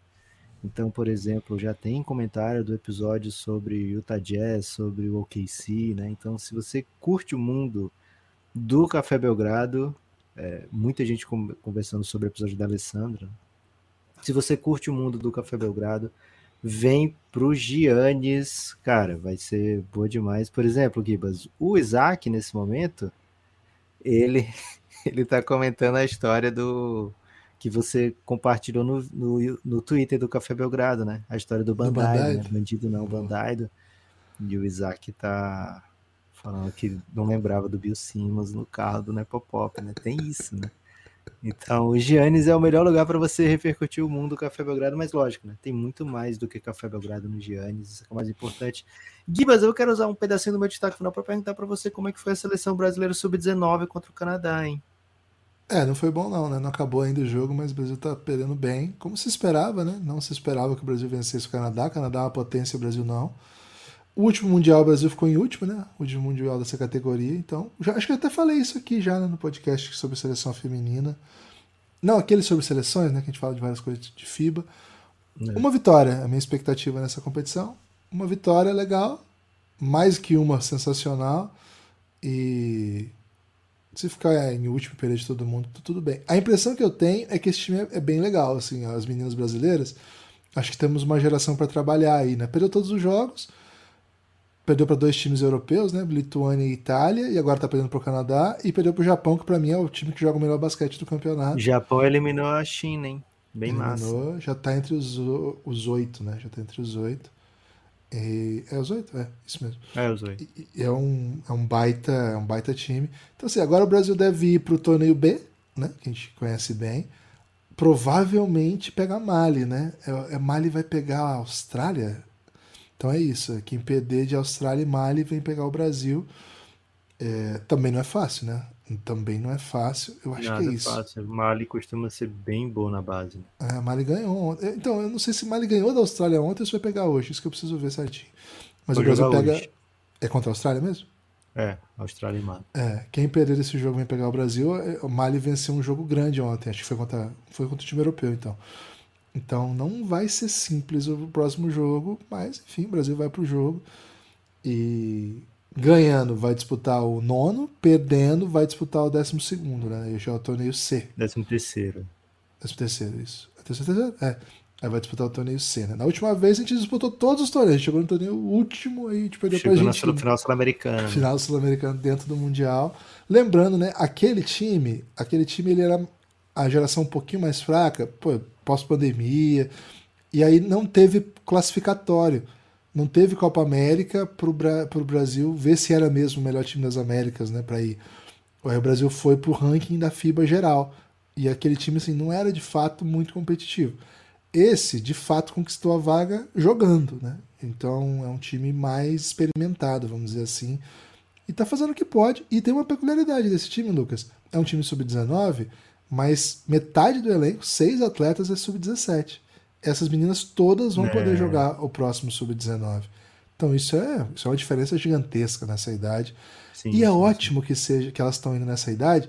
Então, por exemplo, já tem comentário do episódio sobre Utah Jazz, sobre o OKC, né? Então, se você curte o mundo do Café Belgrado, é, muita gente conversando sobre o episódio da Alessandra. Se você curte o mundo do Café Belgrado, vem pro Giannis, cara, vai ser boa demais. Por exemplo, Gibas, o Isaac nesse momento, ele ele tá comentando a história do que você compartilhou no, no, no Twitter do Café Belgrado, né? A história do Bandai, do Bandai. Né? bandido não, uhum. Bandaido. E o Isaac tá falando que não lembrava do Bill Simmons no carro do Nepopop, né? Tem isso, né? Então, o Giannis é o melhor lugar para você repercutir o mundo do Café Belgrado, mas lógico, né? Tem muito mais do que Café Belgrado no Giannis, isso é o mais importante. Gibas, eu quero usar um pedacinho do meu destaque final para perguntar para você como é que foi a seleção brasileira sub-19 contra o Canadá, hein? É, não foi bom não, né? Não acabou ainda o jogo, mas o Brasil tá perdendo bem, como se esperava, né? Não se esperava que o Brasil vencesse o Canadá, o Canadá é uma potência, o Brasil não. O último Mundial o Brasil ficou em último, né? O último Mundial dessa categoria. Então, já, acho que eu até falei isso aqui já né, no podcast sobre seleção feminina. Não, aquele sobre seleções, né? Que a gente fala de várias coisas de FIBA. É. Uma vitória, a minha expectativa nessa competição. Uma vitória legal, mais que uma sensacional. E se ficar em último período de todo mundo, tá tudo bem. A impressão que eu tenho é que esse time é bem legal, assim, as meninas brasileiras. Acho que temos uma geração para trabalhar aí, né? Perdeu todos os jogos perdeu para dois times europeus, né? Lituânia e Itália, e agora está perdendo para o Canadá, e perdeu para o Japão, que para mim é o time que joga o melhor basquete do campeonato. O Japão eliminou a China, hein? Bem eliminou, massa. Já está entre os, os oito, né? Já está entre os oito. E, é os oito? É, isso mesmo. É os oito. É um, é um baita, é um baita time. Então, assim, agora o Brasil deve ir para o torneio B, né? Que a gente conhece bem. Provavelmente pega Mali, né? É, é Mali vai pegar a Austrália? Então é isso, é quem perder de Austrália e Mali vem pegar o Brasil. É, também não é fácil, né? Também não é fácil, eu acho Nada que é, é isso. Fácil. Mali costuma ser bem bom na base. Né? É, Mali ganhou ontem. É, então, eu não sei se Mali ganhou da Austrália ontem ou se vai pegar hoje, isso que eu preciso ver certinho. Mas Vou o Brasil pega. Hoje. É contra a Austrália mesmo? É, Austrália e Mali. É, quem perder esse jogo vem pegar o Brasil. O Mali venceu um jogo grande ontem, acho que foi contra, foi contra o time europeu, então. Então não vai ser simples o próximo jogo, mas enfim, o Brasil vai para o jogo e ganhando vai disputar o nono, perdendo vai disputar o décimo segundo, né? E já é o torneio C. Décimo terceiro. Décimo terceiro, isso. É terceiro, É. Aí vai disputar o torneio C, né? Na última vez a gente disputou todos os torneios, chegou no torneio último aí, tipo, perdeu chegou a gente. Chegou no final sul-americano. Final sul-americano dentro do Mundial. Lembrando, né, aquele time, aquele time ele era a geração um pouquinho mais fraca, pô, pós-pandemia. E aí não teve classificatório. Não teve Copa América para o Brasil ver se era mesmo o melhor time das Américas, né? Para ir. Aí o Brasil foi para o ranking da FIBA geral. E aquele time, assim, não era de fato muito competitivo. Esse, de fato, conquistou a vaga jogando, né? Então é um time mais experimentado, vamos dizer assim. E está fazendo o que pode. E tem uma peculiaridade desse time, Lucas. É um time sub-19 mas metade do elenco, seis atletas, é sub-17. Essas meninas todas vão é. poder jogar o próximo sub-19. Então isso é, isso é uma diferença gigantesca nessa idade. Sim, e é sim, ótimo sim. que seja que elas estão indo nessa idade,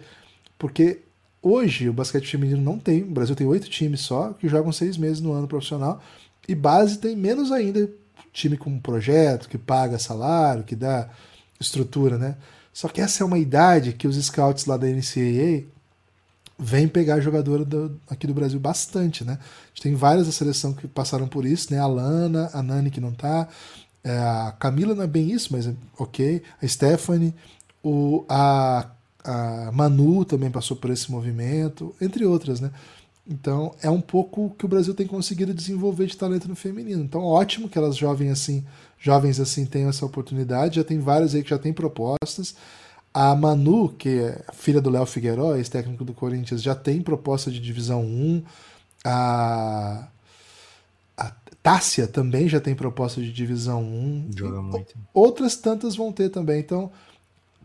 porque hoje o basquete feminino não tem. O Brasil tem oito times só que jogam seis meses no ano profissional. E base tem menos ainda time com um projeto, que paga salário, que dá estrutura, né? Só que essa é uma idade que os scouts lá da NCAA vem pegar jogadora do, aqui do Brasil bastante, né? A gente tem várias da seleção que passaram por isso, né? A Lana, a Nani que não tá, é, a Camila não é bem isso, mas é ok, a Stephanie, o, a, a Manu também passou por esse movimento, entre outras, né? Então é um pouco que o Brasil tem conseguido desenvolver de talento no feminino. Então ótimo que elas jovens assim, jovens assim tenham essa oportunidade. Já tem várias aí que já têm propostas. A Manu, que é filha do Léo Figueiró, ex-técnico do Corinthians, já tem proposta de divisão 1. A, a Tássia também já tem proposta de divisão 1. Joga muito. Outras tantas vão ter também. Então,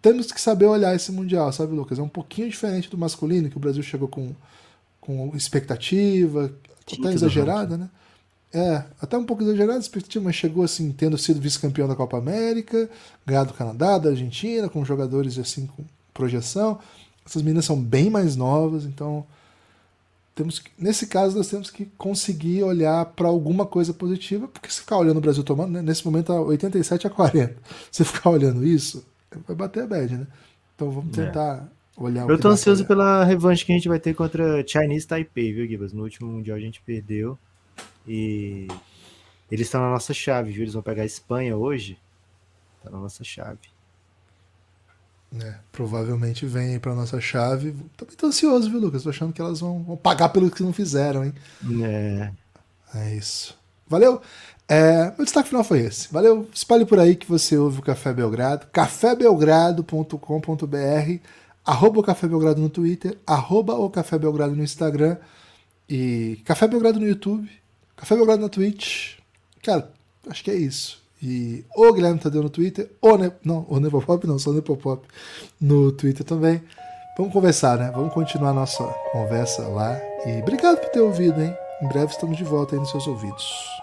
temos que saber olhar esse Mundial, sabe, Lucas? É um pouquinho diferente do masculino, que o Brasil chegou com, com expectativa, até tá exagerada, né? É, até um pouco exagerada a expectativa, mas chegou assim, tendo sido vice-campeão da Copa América, ganhado do Canadá, da Argentina, com jogadores assim com projeção. Essas meninas são bem mais novas, então temos que, nesse caso nós temos que conseguir olhar para alguma coisa positiva, porque se ficar olhando o Brasil tomando, né, nesse momento tá 87 a 40. Se ficar olhando isso, vai bater a bad, né? Então vamos é. tentar é. olhar Eu tô ansioso olhar. pela revanche que a gente vai ter contra Chinese Taipei, viu, Gibas? No último mundial a gente perdeu. E eles estão na nossa chave, viu? Eles vão pegar a Espanha hoje. Tá na nossa chave. É, provavelmente vem aí pra nossa chave. Também tô ansioso, viu, Lucas? Tô achando que elas vão, vão pagar pelo que não fizeram, hein? É. É isso. Valeu? É, meu destaque final foi esse. Valeu. Espalhe por aí que você ouve o Café Belgrado. cafébelgrado.com.br arroba o Café Belgrado no Twitter, arroba o Café Belgrado no Instagram e Café Belgrado no YouTube Café Belgrado na Twitch. Cara, acho que é isso. E o Guilherme Tadeu no Twitter, ou ne... não, o Nepopop não, só o Nepopop no Twitter também. Vamos conversar, né? Vamos continuar nossa conversa lá. E obrigado por ter ouvido, hein? Em breve estamos de volta aí nos seus ouvidos.